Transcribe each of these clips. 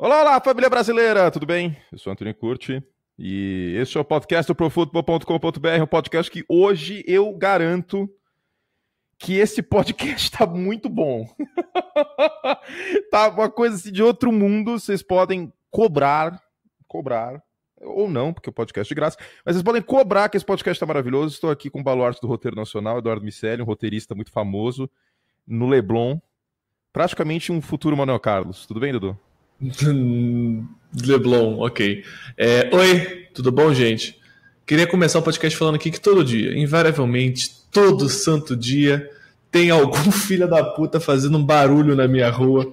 Olá, olá, família brasileira, tudo bem? Eu sou Antônio Curti e esse é o podcast do profutbol.com.br, um podcast que hoje eu garanto que esse podcast tá muito bom. tá uma coisa assim de outro mundo, vocês podem cobrar, cobrar ou não, porque o podcast é de graça, mas vocês podem cobrar que esse podcast está maravilhoso. Estou aqui com o baluarte do roteiro nacional, Eduardo Micelli, um roteirista muito famoso no Leblon, praticamente um futuro Manuel Carlos. Tudo bem, Dudu? Leblon, ok. É, Oi, tudo bom, gente? Queria começar o podcast falando aqui que todo dia, invariavelmente, todo santo dia, tem algum filho da puta fazendo um barulho na minha rua.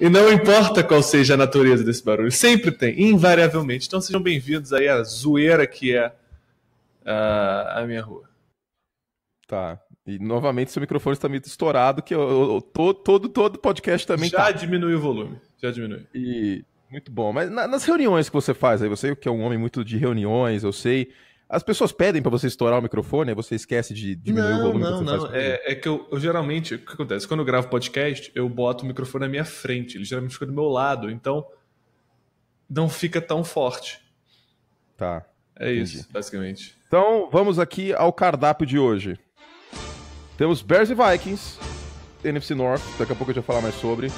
E não importa qual seja a natureza desse barulho, sempre tem, invariavelmente. Então sejam bem-vindos aí à zoeira que é a, a minha rua. Tá. E novamente seu microfone está meio estourado, que eu, eu, eu, todo, todo podcast também Já tá. diminuiu o volume. Já diminui. E muito bom. Mas na, nas reuniões que você faz, aí você é que é um homem muito de reuniões, eu sei. As pessoas pedem para você estourar o microfone, aí você esquece de diminuir não, o volume. Não, não, não. É, é, que eu, eu, geralmente, o que acontece? Quando eu gravo podcast, eu boto o microfone na minha frente. Ele geralmente fica do meu lado, então não fica tão forte. Tá. É entendi. isso, basicamente. Então vamos aqui ao cardápio de hoje. Temos Bears e Vikings, NFC North, daqui a pouco eu já vou falar mais sobre.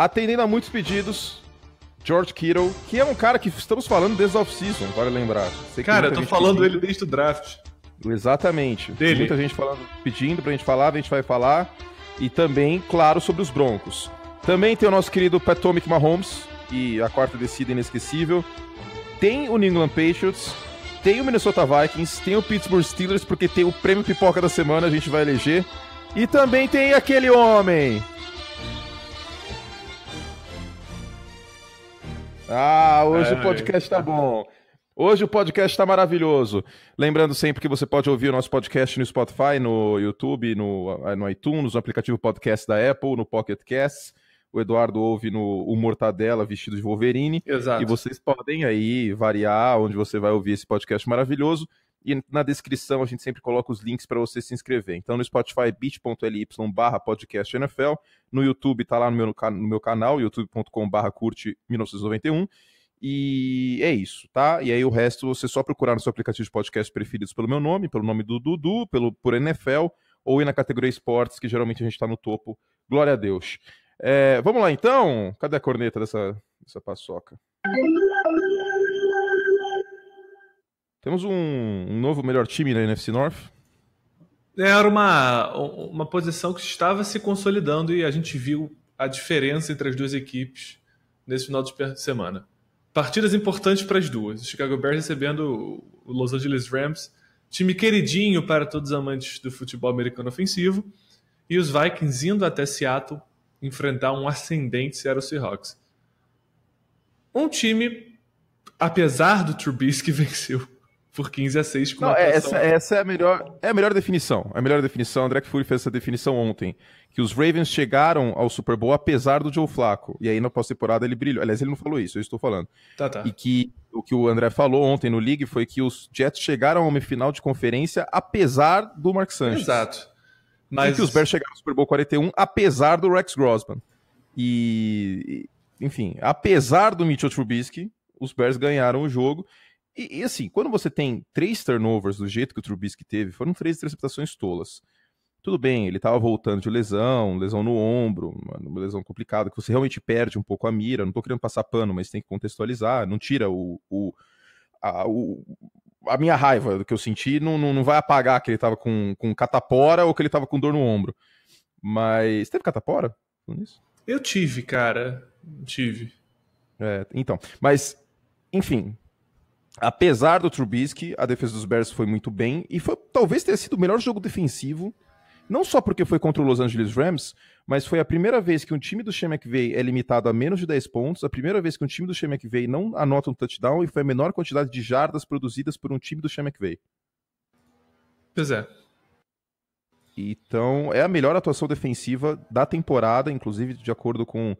Atendendo a muitos pedidos, George Kittle, que é um cara que estamos falando desde a off-season, vale lembrar. Sei cara, eu tô falando pedindo. ele desde o draft. Exatamente. Dele. Muita gente falando, pedindo pra gente falar, a gente vai falar. E também, claro, sobre os Broncos. Também tem o nosso querido Patomic Mahomes e a quarta descida inesquecível. Tem o New England Patriots, tem o Minnesota Vikings, tem o Pittsburgh Steelers, porque tem o prêmio pipoca da semana, a gente vai eleger. E também tem aquele homem, Ah, hoje é, o podcast está é. bom. Hoje o podcast está maravilhoso. Lembrando sempre que você pode ouvir o nosso podcast no Spotify, no YouTube, no, ah, no iTunes, no aplicativo podcast da Apple, no Pocket Cast. O Eduardo ouve no o Mortadela vestido de Wolverine. Exato. E vocês podem aí variar onde você vai ouvir esse podcast maravilhoso. E na descrição a gente sempre coloca os links para você se inscrever. Então no Spotify, bit.ly barra podcast NFL. No YouTube tá lá no meu, no meu canal, youtube.com barra curte 1991. E é isso, tá? E aí o resto você só procurar no seu aplicativo de podcast preferidos pelo meu nome, pelo nome do Dudu, pelo, por NFL, ou ir na categoria esportes, que geralmente a gente está no topo. Glória a Deus. É, vamos lá então? Cadê a corneta dessa, dessa paçoca? Temos um, um novo melhor time na NFC North. É, era uma, uma posição que estava se consolidando e a gente viu a diferença entre as duas equipes nesse final de semana. Partidas importantes para as duas. O Chicago Bears recebendo o Los Angeles Rams, time queridinho para todos os amantes do futebol americano ofensivo, e os Vikings indo até Seattle enfrentar um ascendente Seattle Seahawks. Um time, apesar do Trubisky, venceu por 15 a 6 com Não, é, essa, essa, é a melhor é a melhor definição. É a melhor definição, André Fury fez essa definição ontem, que os Ravens chegaram ao Super Bowl apesar do Joe Flacco. E aí na pós-temporada ele brilhou. Aliás, ele não falou isso, eu estou falando. Tá, tá. E que o que o André falou ontem no League foi que os Jets chegaram ao final de conferência apesar do Mark Sanchez. Exato. Mas... E que os Bears chegaram ao Super Bowl 41 apesar do Rex Grossman. E enfim, apesar do Mitchell Trubisky, os Bears ganharam o jogo. E, e, assim, quando você tem três turnovers do jeito que o Trubisky teve, foram três interceptações tolas. Tudo bem, ele estava voltando de lesão, lesão no ombro, uma lesão complicada, que você realmente perde um pouco a mira. Não estou querendo passar pano, mas tem que contextualizar. Não tira o, o, a, o a minha raiva do que eu senti não, não, não vai apagar que ele tava com, com catapora ou que ele tava com dor no ombro. Mas teve catapora Eu tive, cara. Tive. É, então. Mas, enfim, apesar do Trubisky, a defesa dos Bears foi muito bem e foi talvez tenha sido o melhor jogo defensivo, não só porque foi contra o Los Angeles Rams, mas foi a primeira vez que um time do Shane McVay é limitado a menos de 10 pontos, a primeira vez que um time do Shane McVay não anota um touchdown e foi a menor quantidade de jardas produzidas por um time do Shane McVay. Pois é. Então, é a melhor atuação defensiva da temporada, inclusive de acordo com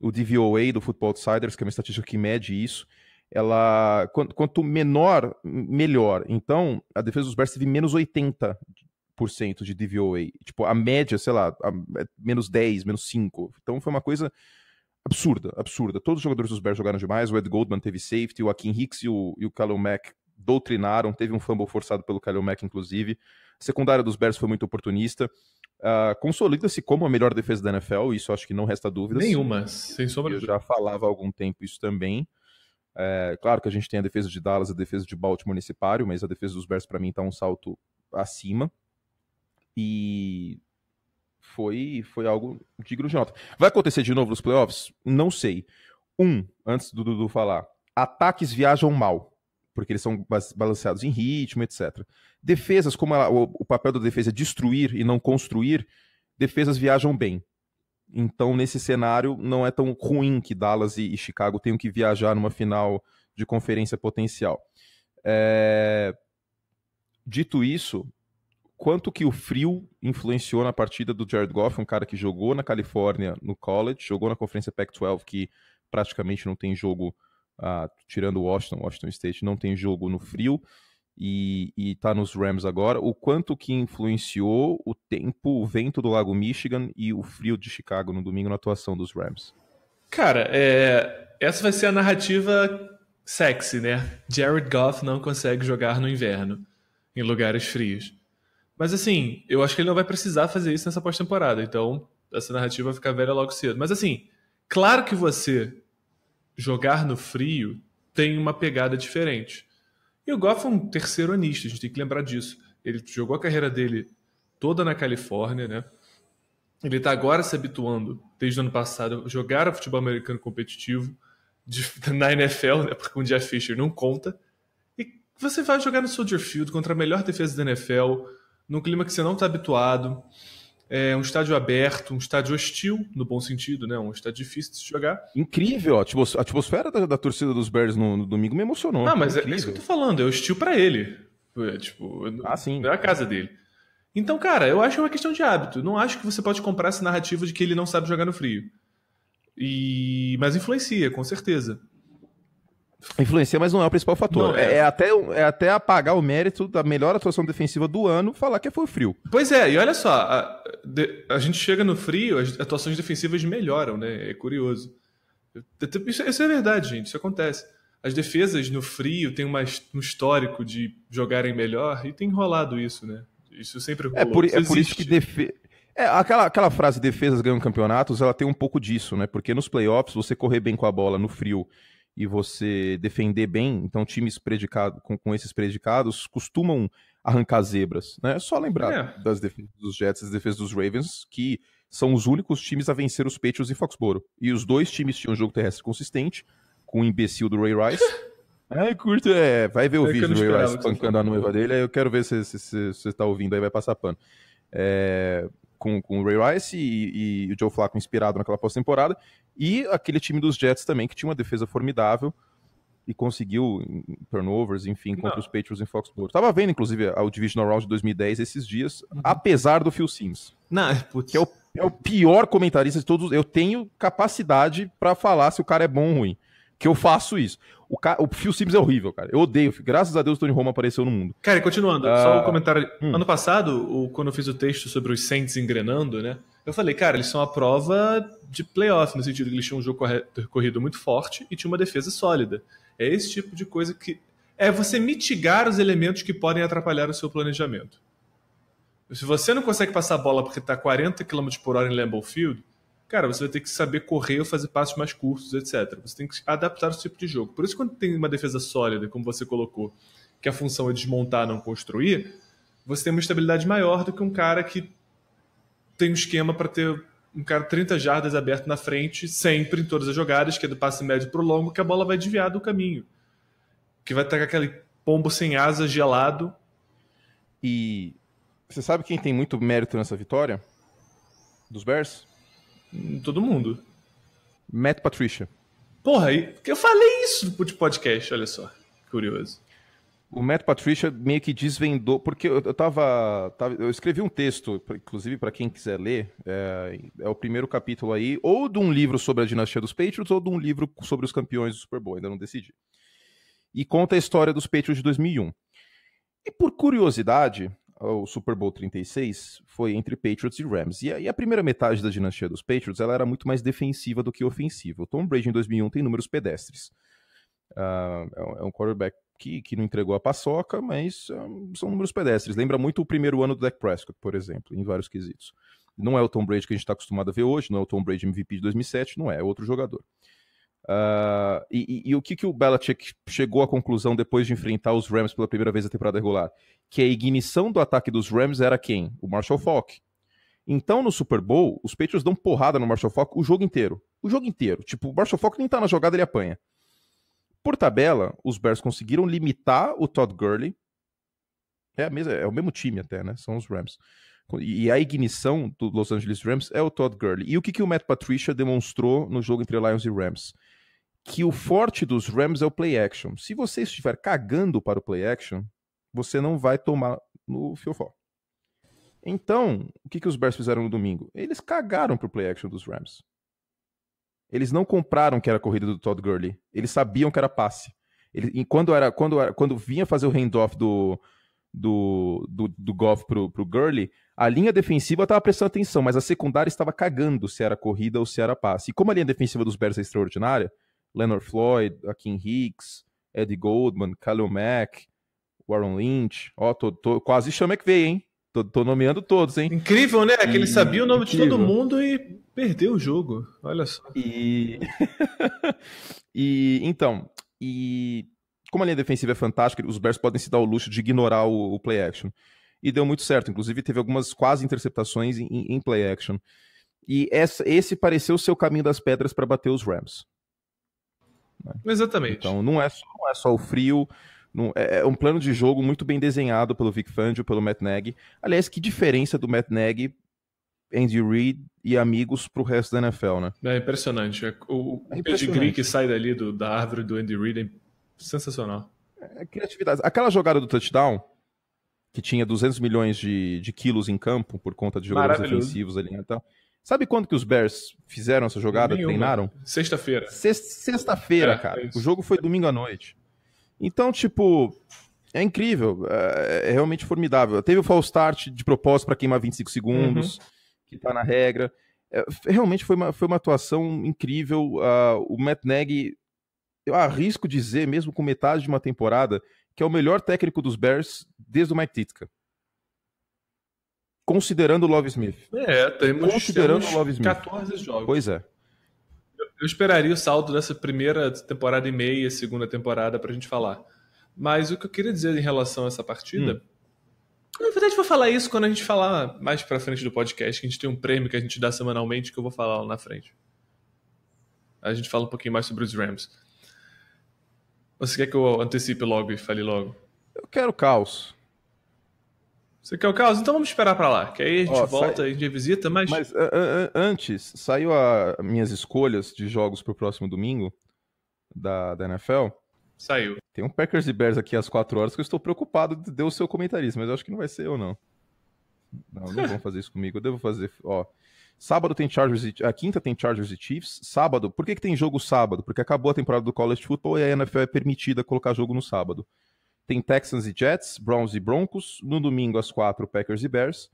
o DVOA do Football Outsiders, que é uma estatística que mede isso ela quanto, menor, melhor. Então, a defesa dos Bears teve menos 80% de DVOA. Tipo, a média, sei lá, a, é menos 10, menos 5. Então, foi uma coisa absurda, absurda. Todos os jogadores dos Bears jogaram demais. O Ed Goldman teve safety, o Akin Hicks e o, e o Khalil Mack doutrinaram. Teve um fumble forçado pelo Khalil Mack, inclusive. A secundária dos Bears foi muito oportunista. Uh, Consolida-se como a melhor defesa da NFL, isso acho que não resta dúvidas. Nenhuma, sem sombra. Eu já falava há algum tempo isso também. É, claro que a gente tem a defesa de Dallas, a defesa de Baltimore nesse páreo, mas a defesa dos Bears para mim está um salto acima. E foi, foi algo digno de nota. Vai acontecer de novo nos playoffs? Não sei. Um, antes do Dudu falar, ataques viajam mal, porque eles são balanceados em ritmo, etc. Defesas, como ela, o, o papel da defesa é destruir e não construir, defesas viajam bem. Então, nesse cenário, não é tão ruim que Dallas e, e Chicago tenham que viajar numa final de conferência potencial. É... Dito isso, quanto que o frio influenciou na partida do Jared Goff, um cara que jogou na Califórnia no college, jogou na conferência Pac-12, que praticamente não tem jogo, uh, tirando Washington, Washington State, não tem jogo no frio e está nos Rams agora, o quanto que influenciou o tempo, o vento do Lago Michigan e o frio de Chicago no domingo na atuação dos Rams? Cara, é... essa vai ser a narrativa sexy, né? Jared Goff não consegue jogar no inverno, em lugares frios. Mas assim, eu acho que ele não vai precisar fazer isso nessa pós-temporada, então essa narrativa vai ficar velha logo cedo. Mas assim, claro que você jogar no frio tem uma pegada diferente. E o Goff é um terceironista, a gente tem que lembrar disso. Ele jogou a carreira dele toda na Califórnia, né? Ele está agora se habituando, desde o ano passado, a jogar o futebol americano competitivo de, na NFL, né? Porque um dia Fisher não conta. E você vai jogar no Soldier Field contra a melhor defesa da NFL, num clima que você não está habituado. É um estádio aberto, um estádio hostil, no bom sentido, né? Um estádio difícil de se jogar. Incrível, a atmosfera da, da torcida dos Bears no, no, domingo me emocionou. Ah, mas é, é, isso que eu tô falando, é hostil para ele. É, tipo, ah, sim. é a casa dele. Então, cara, eu acho que é uma questão de hábito. Não acho que você pode comprar essa narrativa de que ele não sabe jogar no frio. E... Mas influencia, com certeza. Influencia, mas não é o principal fator. É. É, é. até, é até apagar o mérito da melhor atuação defensiva do ano, falar que foi o frio. Pois é, e olha só, a, de, a gente chega no frio, as atuações defensivas melhoram, né? É curioso. Isso, isso é verdade, gente, isso acontece. As defesas no frio têm uma, um histórico de jogarem melhor e tem enrolado isso, né? Isso sempre rolou. É por, isso é por isso que defesa. É, aquela, aquela frase defesas ganham campeonatos, ela tem um pouco disso, né? Porque nos playoffs, você correr bem com a bola no frio e você defender bem, então times predicado, com, com esses predicados costumam arrancar zebras. Né? É só lembrar é. das defesas dos Jets e das defesas dos Ravens, que são os únicos times a vencer os Patriots e Foxboro. E os dois times tinham um jogo terrestre consistente, com o imbecil do Ray Rice. Ai, é, curto, é. Vai ver o é vídeo do Ray Rice pancando a noiva dele. Eu quero ver se você está ouvindo aí, vai passar pano. É, com, com o Ray Rice e, e o Joe Flacco inspirado naquela pós-temporada. E aquele time dos Jets também, que tinha uma defesa formidável e conseguiu turnovers, enfim, contra Não. os Patriots em Foxborough. Tava vendo, inclusive, o Divisional Round de 2010 esses dias, uhum. apesar do Phil Sims. Não, é, putz. Que é o, é o, pior comentarista de todos. Eu tenho capacidade para falar se o cara é bom ou ruim. Que eu faço isso. O, ca... o Phil Sims é horrível, cara. Eu odeio. Graças a Deus, o Tony Roma apareceu no mundo. Cara, continuando, uh... só um ah, comentário. Hum. Ano passado, o, quando eu fiz o texto sobre os Saints engrenando, né? Eu falei, cara, eles são a prova de playoff, no sentido que eles tinham um jogo corrido muito forte e tinha uma defesa sólida. É esse tipo de coisa que. É você mitigar os elementos que podem atrapalhar o seu planejamento. Se você não consegue passar a bola porque está 40 km por hora em Lambeau Field, cara, você vai ter que saber correr ou fazer passos mais curtos, etc. Você tem que adaptar esse tipo de jogo. Por isso, quando tem uma defesa sólida, como você colocou, que a função é desmontar, não construir, você tem uma estabilidade maior do que um cara que tem um esquema para ter um cara 30 jardas aberto na frente, sempre em todas as jogadas, que é do passe médio pro longo, que a bola vai desviar do caminho. Que vai estar com aquele pombo sem asas gelado. E você sabe quem tem muito mérito nessa vitória? Dos Bears? Hum, todo mundo. Matt Patricia. Porra, eu falei isso no podcast, olha só. Curioso. O Matt Patricia meio que desvendou, porque eu, tava, tava Eu escrevi um texto, inclusive para quem quiser ler, é, é, o primeiro capítulo aí, ou de um livro sobre a dinastia dos Patriots, ou de um livro sobre os campeões do Super Bowl, ainda não decidi. E conta a história dos Patriots de 2001. E por curiosidade, o Super Bowl 36 foi entre Patriots e Rams. E a, e a, primeira metade da dinastia dos Patriots ela era muito mais defensiva do que ofensiva. O Tom Brady em 2001 tem números pedestres. Uh, é um quarterback que, que não entregou a paçoca, mas um, ah, são números pedestres. Lembra muito o primeiro ano do Dak Prescott, por exemplo, em vários quesitos. Não é o Tom Brady que a gente está acostumado a ver hoje, não é o Tom Brady MVP de 2007, não é, é outro jogador. Uh, e, e, e, o que, que o Belichick chegou à conclusão depois de enfrentar os Rams pela primeira vez na temporada regular? Que a ignição do ataque dos Rams era quem? O Marshall Falk. Então, no Super Bowl, os Patriots dão porrada no Marshall Falk o jogo inteiro. O jogo inteiro. Tipo, o Marshall Falk nem tá na jogada, ele apanha. Por tabela, os Bears conseguiram limitar o Todd Gurley. É, a mesma, é o mesmo time até, né? São os Rams. E a ignição do Los Angeles Rams é o Todd Gurley. E o que, que o Matt Patricia demonstrou no jogo entre Lions e Rams? Que o forte dos Rams é o play action. Se você estiver cagando para o play action, você não vai tomar no fiofó. Então, o que, que os Bears fizeram no domingo? Eles cagaram pro play action dos Rams. Eles não compraram que era corrida do Todd Gurley. Eles sabiam que era passe. Ele, e quando, era, quando, era, quando vinha fazer o handoff do, do, do, do Goff pro, pro Gurley, a linha defensiva estava prestando atenção, mas a secundária estava cagando se era corrida ou se era passe. E como a linha defensiva dos Bears é extraordinária, Leonard Floyd, Akin Hicks, Eddie Goldman, Khalil Mack, Warren Lynch, ó, tô, tô, quase chama que veio, hein? Tô, tô, nomeando todos, hein? Incrível, né? que ele sabia o nome Incrível. de todo mundo e perdeu o jogo. Olha só. E. e então, e como a linha defensiva é fantástica, os Bears podem se dar o luxo de ignorar o, o play action. E deu muito certo. Inclusive, teve algumas quase interceptações em, em play action. E essa, esse pareceu ser o caminho das pedras para bater os Rams. Exatamente. Então, não é, só, não é só o frio é, é um plano de jogo muito bem desenhado pelo Vic Fangio, pelo Matt Nagy. Aliás, que diferença do Matt Nagy, Andy Reid e amigos pro resto da NFL, né? É impressionante. É, o, é pedigree que sai dali do, da árvore do Andy Reid é sensacional. É, criatividade. Aquela jogada do touchdown, que tinha 200 milhões de, de quilos em campo por conta de jogadores defensivos ali né, e então. tal. Sabe quando que os Bears fizeram essa jogada, Nenhuma. treinaram? Sexta-feira. Sexta-feira, é, cara. É o jogo foi domingo à noite. Então, tipo, é incrível, é, é realmente formidável. Teve o false start de propósito para queimar 25 segundos, uhum. que está na regra. É, realmente foi uma, foi uma atuação incrível. Uh, o Matt Nagy, eu arrisco dizer, mesmo com metade de uma temporada, que é o melhor técnico dos Bears desde o Mike Ditka. Considerando o Love Smith. É, temos, considerando temos o Love Smith. 14 jogos. Pois é. Eu esperaria o saldo dessa primeira temporada e meia, segunda temporada, pra gente falar. Mas o que eu queria dizer em relação a essa partida. Hum. Na verdade, vou falar isso quando a gente falar mais pra frente do podcast, que a gente tem um prêmio que a gente dá semanalmente, que eu vou falar lá na frente. A gente fala um pouquinho mais sobre os Rams. Você quer que eu antecipe logo e fale logo? Eu quero caos. Você quer é o caos? Então vamos esperar para lá, que aí a gente Ó, volta, sai... a gente visita, mas... Mas antes, saiu a minhas escolhas de jogos pro próximo domingo da, da NFL. Saiu. Tem um Packers e Bears aqui às 4 horas que eu estou preocupado de deu o seu comentarista, mas eu acho que não vai ser eu, não. Não, não vão fazer isso comigo. Eu devo fazer. Ó, sábado tem Chargers e. A quinta tem Chargers e Chiefs. Sábado. Por que, que tem jogo sábado? Porque acabou a temporada do College Football e a NFL é permitida colocar jogo no sábado tem Texans e Jets, Browns e Broncos. No domingo, às quatro, Packers e Bears.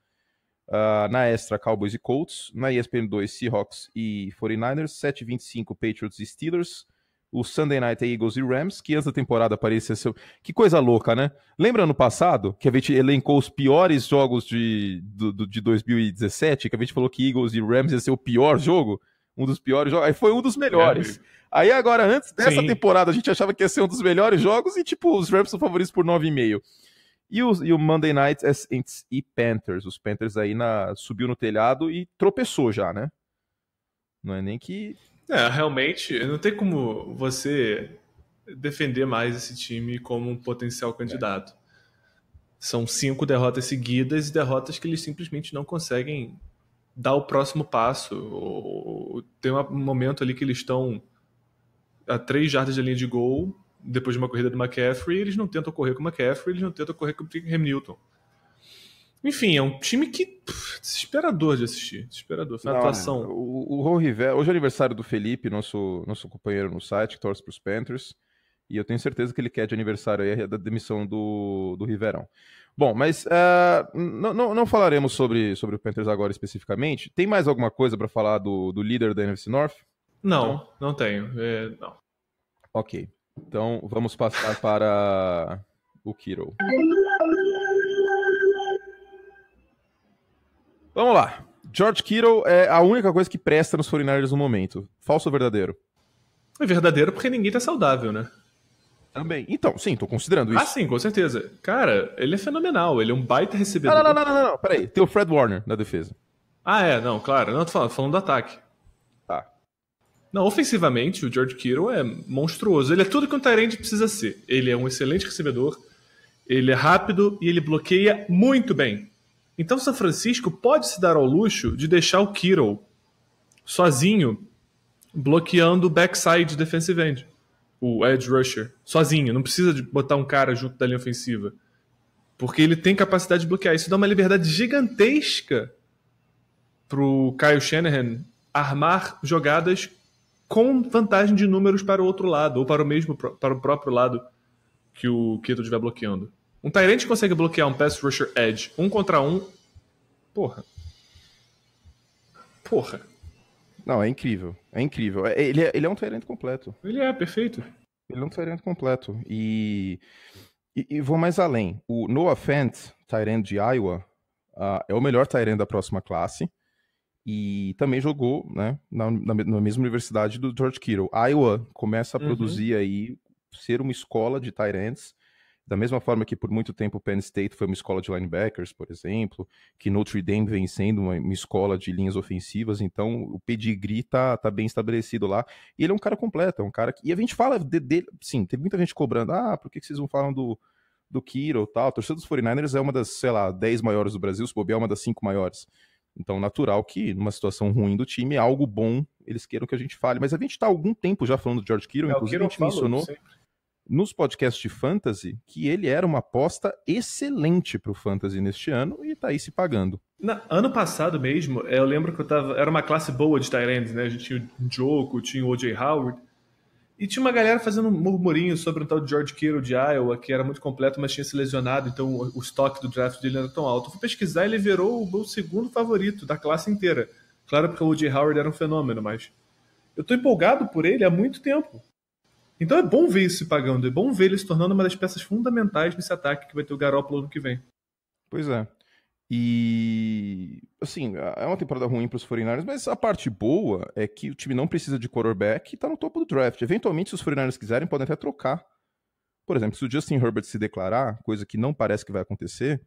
Uh, na Extra, Cowboys e Colts. Na ESPN 2, Seahawks e 49ers. 7h25, Patriots e Steelers. O Sunday Night é Eagles e Rams, que antes da temporada parecia ser... Que coisa louca, né? Lembra no passado, que a gente elencou os piores jogos de, do, do, de 2017, que a gente falou que Eagles e Rams ia ser o pior jogo? um dos piores jogos. Aí foi um dos é, melhores. É, Aí agora, antes dessa Sim. temporada, a gente achava que ia ser um dos melhores jogos e, tipo, os Rams são favoritos por 9,5. E o, e o Monday Night Saints e Panthers. Os Panthers aí na, subiu no telhado e tropeçou já, né? Não é nem que. É, realmente, não tem como você defender mais esse time como um potencial candidato. É. São cinco derrotas seguidas e derrotas que eles simplesmente não conseguem dar o próximo passo. Ou, tem um momento ali que eles estão a três jardas da linha de gol, depois de uma corrida do McCaffrey, eles não tentam correr com o McCaffrey, eles não tentam correr com o Cam Newton. Enfim, é um time que. Pff, desesperador de assistir. Desesperador. Foi uma não, atuação. É. O, o Ron Rivera. Hoje é aniversário do Felipe, nosso, nosso companheiro no site, que torce para os Panthers. E eu tenho certeza que ele quer de aniversário aí a demissão do, do Riverão. Bom, mas uh, não, não falaremos sobre, sobre o Panthers agora especificamente. Tem mais alguma coisa para falar do, do líder da NFC North? Não, não, não tenho. É, não. Ok. Então vamos passar para o Kiro. Vamos lá. George Kittle é a única coisa que presta nos 49ers no momento. Falso ou verdadeiro? É verdadeiro porque ninguém tá saudável, né? Também. Então, sim, tô considerando ah, isso. Ah, sim, com certeza. Cara, ele é fenomenal, ele é um baita recebedor. Não, não, não, não, não, peraí. Tem o Fred Warner na defesa. Ah, é, não, claro. Não, tô falando, falando do ataque. Tá. Não, ofensivamente, o George Kittle é monstruoso. Ele é tudo que um Tyrande precisa ser. Ele é um excelente recebedor, ele é rápido e ele bloqueia muito bem. Então, São Francisco pode se dar ao luxo de deixar o Kittle sozinho bloqueando o backside defensive end o edge rusher, sozinho. Não precisa de botar um cara junto da linha ofensiva. Porque ele tem capacidade de bloquear. Isso dá uma liberdade gigantesca pro Kyle Shanahan armar jogadas com vantagem de números para o outro lado, ou para o mesmo para o próprio lado que o Keto estiver bloqueando. Um Tyrant consegue bloquear um pass rusher edge um contra um. Porra. Porra. Não, é incrível. É incrível. É, ele é, ele é um Tyrant completo. Ele é, perfeito. Ele é um Tyrant completo. E, e, e vou mais além. O Noah Fent, Tyrant de Iowa, uh, é o melhor Tyrant da próxima classe. E também jogou né, na, na, na mesma universidade do George Kittle. Iowa começa a uhum. produzir aí, ser uma escola de Tyrants da mesma forma que por muito tempo Penn State foi uma escola de linebackers, por exemplo, que Notre Dame vem sendo uma, uma escola de linhas ofensivas, então o pedigree tá, tá bem estabelecido lá. E ele é um cara completo, é um cara que. E a gente fala dele, de, sim, tem muita gente cobrando, ah, por que, que vocês não falam do, do Kiro tal? A torcida dos 49ers é uma das, sei lá, 10 maiores do Brasil, se bobear é uma das 5 maiores. Então, natural que numa situação ruim do time, algo bom, eles queiram que a gente fale. Mas a gente está há algum tempo já falando do George Kiro, é, inclusive Kiro a gente falou, mencionou. Sempre nos podcasts de fantasy que ele era uma aposta excelente para o fantasy neste ano e está aí se pagando. Na, ano passado mesmo, é, eu lembro que eu tava, era uma classe boa de Tyrants, né? A gente tinha o Joko, tinha o O.J. Howard. E tinha uma galera fazendo um murmurinho sobre o tal de George Kittle de Iowa, que era muito completo, mas tinha se lesionado, então o, estoque do draft dele não era tão alto. Eu fui pesquisar e ele virou o meu segundo favorito da classe inteira. Claro, porque o O.J. Howard era um fenômeno, mas eu estou empolgado por ele há muito tempo. Então é bom ver isso se pagando, é bom ver ele se tornando uma das peças fundamentais nesse ataque que vai ter o Garópolo ano que vem. Pois é. E assim, é uma temporada ruim para os 49ers, mas a parte boa é que o time não precisa de quarterback e está no topo do draft. Eventualmente, se os 49ers quiserem, podem até trocar. Por exemplo, se o Justin Herbert se declarar, coisa que não parece que vai acontecer,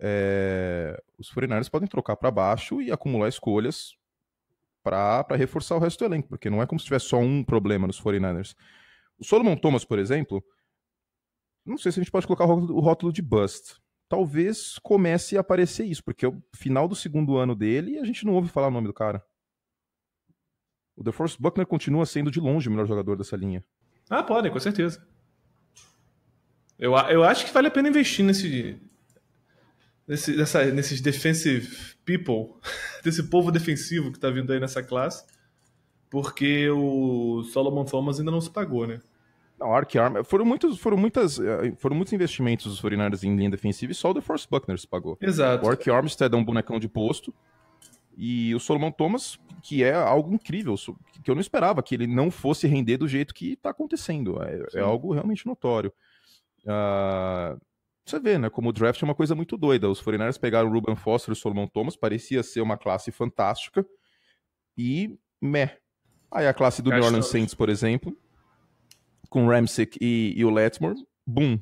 é... os 49ers podem trocar para baixo e acumular escolhas para reforçar o resto do elenco, porque não é como se tivesse só um problema nos 49ers. O Solomon Thomas, por exemplo, não sei se a gente pode colocar o rótulo de bust. Talvez comece a aparecer isso, porque é o final do segundo ano dele e a gente não ouve falar o nome do cara. O DeForest Buckner continua sendo de longe o melhor jogador dessa linha. Ah, podem, com certeza. Eu, eu acho que vale a pena investir nesse, nesse, nessa, nesses defensive people, desse povo defensivo que tá vindo aí nessa classe, porque o Solomon Thomas ainda não se pagou, né? Não, Arc Armor. Foram muitos, foram muitas, eh, foram muitos investimentos dos 49 em linha defensiva e só o The Force Buckners pagou. Exato. O Arc Armstead é um bonecão de posto. E o Solomon Thomas, que é algo incrível, que eu não esperava que ele não fosse render do jeito que está acontecendo. É, é, algo realmente notório. Uh, você vê, né? Como o draft é uma coisa muito doida. Os 49 pegaram o Ruben Foster e o Solomon Thomas, parecia ser uma classe fantástica. E meh. Aí a classe do New Orleans Saints, por exemplo, com o Ramsick e, e o Letmore, boom.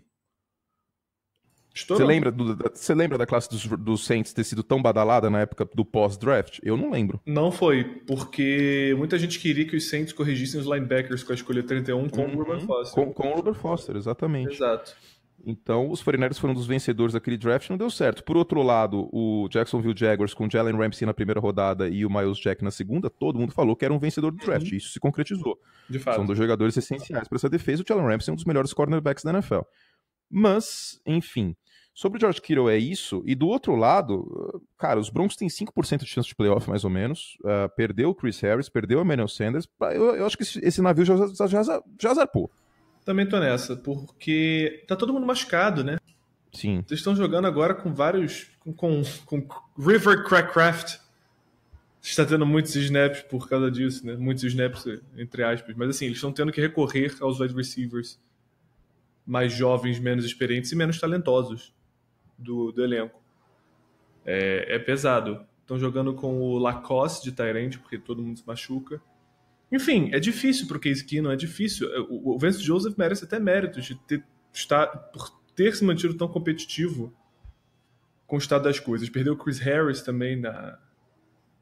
Você lembra, do, da, você lembra da classe dos, dos Saints ter sido tão badalada na época do pós-draft? Eu não lembro. Não foi, porque muita gente queria que os Saints corrigissem os linebackers com a escolha 31 com uhum, o Ruben Foster. Com, com o Ruben Foster, exatamente. Exato. Então, os 49ers foram um dos vencedores daquele draft, não deu certo. Por outro lado, o Jacksonville Jaguars com Jalen Ramsey na primeira rodada e o Miles Jack na segunda, todo mundo falou que era um vencedor do draft. Uhum. Isso se concretizou. De fato. São dois jogadores essenciais para essa defesa. O Jalen Ramsey é um dos melhores cornerbacks da NFL. Mas, enfim, sobre o George Kittle é isso. E do outro lado, cara, os Broncos têm 5% de chance de playoff, mais ou menos. Uh, perdeu o Chris Harris, perdeu o Emmanuel Sanders. Eu, eu acho que esse, navio já, já, já, já zarpou. Também tô nessa, porque tá todo mundo machucado, né? Sim. Vocês estão jogando agora com vários. com, com, com River Crackcraft. Está tendo muitos snaps por causa disso, né? Muitos snaps, entre aspas. Mas assim, eles estão tendo que recorrer aos wide receivers mais jovens, menos experientes e menos talentosos do, do elenco. É, é pesado. Estão jogando com o Lacoste de Tyrant, porque todo mundo se machuca. Enfim, é difícil o Case Keenum, é difícil. É, o, o Vance Joseph merece até méritos de ter, estar, por ter se mantido tão competitivo com o estado das coisas. Perdeu o Chris Harris também na,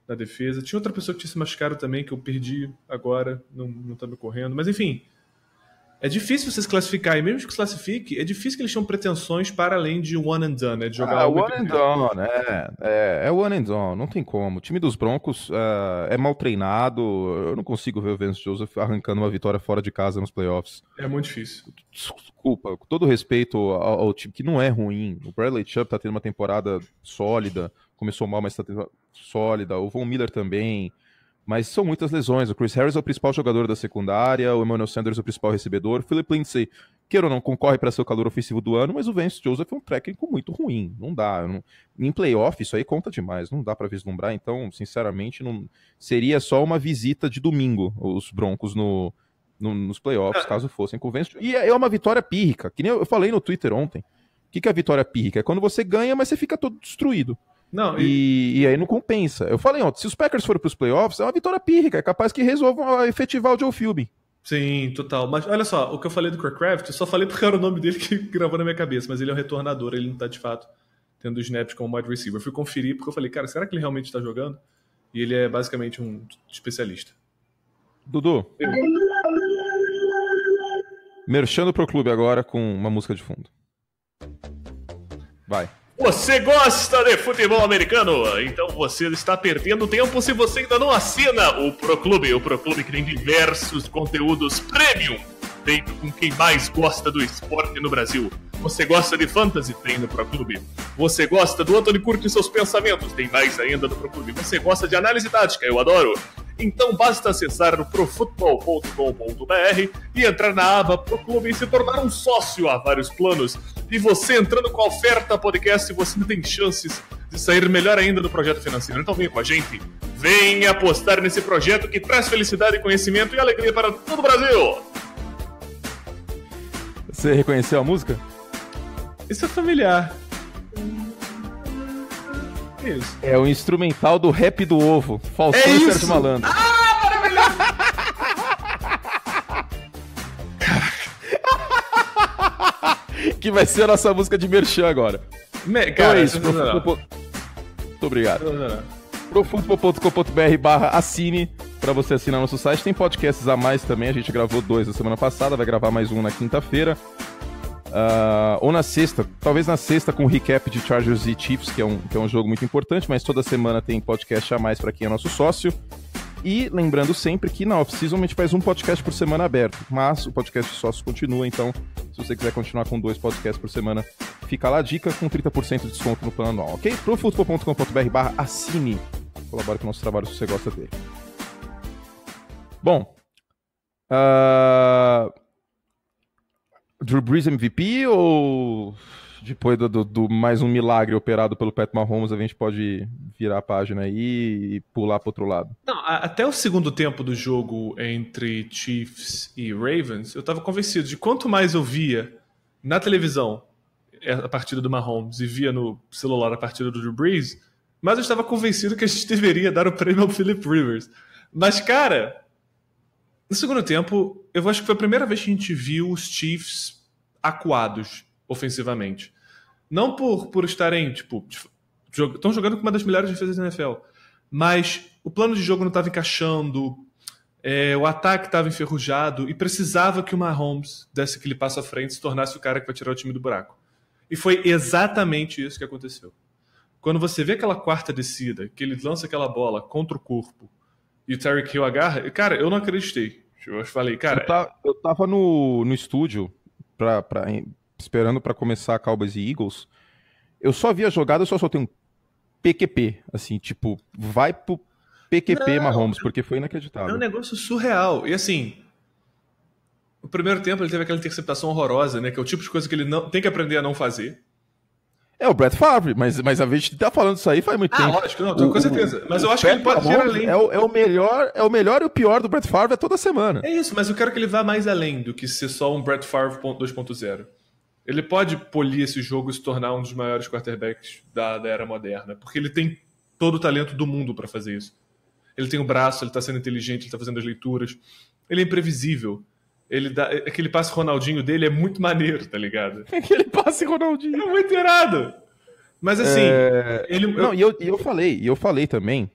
na defesa. Tinha outra pessoa que tinha se machucado também, que eu perdi agora, não, não tá me correndo. Mas enfim, é difícil vocês classificar, e mesmo que se classifique, é difícil que eles tenham pretensões para além de one and done, né? De jogar ah, one and done, é, é, é one and done, não tem como. O time dos Broncos uh, é mal treinado, eu não consigo ver o Vance Joseph arrancando uma vitória fora de casa nos playoffs. É muito difícil. Desculpa, com todo respeito ao, ao time, que não é ruim. O Bradley Chubb tá tendo uma temporada sólida, começou mal, mas tá tendo uma sólida. O Von Miller também. Mas são muitas lesões. O Chris Harris é o principal jogador da secundária, o Emmanuel Sanders é o principal recebedor. O Philip Lindsay, queira ou não, concorre para ser o calor ofensivo do ano, mas o Vance Joseph é um técnico muito ruim. Não dá. Não... Em playoff, isso aí conta demais. Não dá para vislumbrar. Então, sinceramente, não... seria só uma visita de domingo os Broncos no... nos playoffs, é. caso fossem com o E é, é uma vitória pírrica. Que nem eu falei no Twitter ontem. O que, que é a vitória pírrica? É quando você ganha, mas você fica todo destruído. Não, e... E, e aí não compensa. Eu falei ontem, se os Packers forem para os playoffs, é uma vitória pírrica, é capaz que resolvam efetivar o Joe filme. Sim, total. Mas olha só, o que eu falei do Corecraft, eu só falei porque era o nome dele que gravou na minha cabeça, mas ele é um retornador, ele não está de fato tendo snaps como wide receiver. Eu fui conferir porque eu falei, cara, será que ele realmente está jogando? E ele é basicamente um especialista. Dudu. Eu. Merchando pro clube agora com uma música de fundo. Vai. Você gosta de futebol americano? Então você está perdendo tempo se você ainda não assina o Proclube. O Proclube que tem diversos conteúdos premium feito com quem mais gosta do esporte no Brasil. Você gosta de fantasy? Tem no Proclube. Você gosta do Anthony Curto e seus pensamentos? Tem mais ainda no Proclube. Você gosta de análise tática? Eu adoro. Então basta acessar no profutbol.com.br e entrar na aba Proclube e se tornar um sócio a vários planos. E você entrando com a oferta podcast, você tem chances de sair melhor ainda do projeto financeiro. Então venha com a gente, venha apostar nesse projeto que traz felicidade, conhecimento e alegria para todo o Brasil. Você reconheceu a música? Isso é familiar. Isso. É o instrumental do rap do ovo. Faustão é e isso. Sérgio Malandro. Ah, maravilhoso! que vai ser a nossa música de merchan agora. Me... Cara, então é isso. Muito obrigado. Profundo.com.br barra assine para você assinar nosso site. Tem podcasts a mais também. A gente gravou dois na semana passada, vai gravar mais um na quinta-feira. Uh, ou na sexta, talvez na sexta com o recap de Chargers e Chiefs, que é, um, que é um jogo muito importante, mas toda semana tem podcast a mais para quem é nosso sócio. E lembrando sempre que na off-season a gente faz um podcast por semana aberto, mas o podcast de continua, então se você quiser continuar com dois podcasts por semana, fica lá a dica com 30% de desconto no plano anual, ok? Profutbol.com.br assine, colabora com o nosso trabalho se você gosta dele. Bom, uh... Drew Brees MVP ou depois do, do, do, mais um milagre operado pelo Pat Mahomes, a gente pode virar a página aí e pular para outro lado. Não, até o segundo tempo do jogo entre Chiefs e Ravens, eu estava convencido de quanto mais eu via na televisão é, a partida do Mahomes e via no celular a partida do Drew Brees, mas eu estava convencido que a gente deveria dar o prêmio ao Philip Rivers. Mas, cara, no segundo tempo, eu acho que foi a primeira vez que a gente viu os Chiefs acuados ofensivamente. Não por, por estarem, tipo, estão jogando com uma das melhores defesas da NFL, mas o plano de jogo não estava encaixando, é, o ataque estava enferrujado e precisava que o Mahomes desse aquele passo à frente e se tornasse o cara que vai tirar o time do buraco. E foi exatamente isso que aconteceu. Quando você vê aquela quarta descida, que ele lança aquela bola contra o corpo e o Terry Hill agarra, cara, eu não acreditei. Eu falei, cara. Eu, tá, eu tava no, no estúdio pra, pra esperando para começar Cowboys e Eagles. Eu só vi a jogada, eu só soltei um PQP, assim, tipo, vai pro PQP não, Mahomes, porque foi inacreditável. É um negócio surreal. E assim, o primeiro tempo ele teve aquela interceptação horrorosa, né? Que é o tipo de coisa que ele não tem que aprender a não fazer. É o Brett Favre, mas, mas a gente tá falando isso aí faz muito ah, tempo. Ah, lógico, não, tô, com certeza. Mas eu acho que ele pode ir além. É o, é o, melhor, é o melhor e o pior do Brett Favre é toda semana. É isso, mas eu quero que ele vá mais além do que ser só um Brett Favre 2.0. Ele pode polir esse jogo e se tornar um dos maiores quarterbacks da, da era moderna, porque ele tem todo o talento do mundo para fazer isso. Ele tem o braço, ele tá sendo inteligente, ele tá fazendo as leituras. Ele é imprevisível ele dá, aquele passe Ronaldinho dele é muito maneiro, tá ligado? aquele passe Ronaldinho. É muito irado. Mas assim, é... ele. Não, e eu, e eu falei, e eu falei também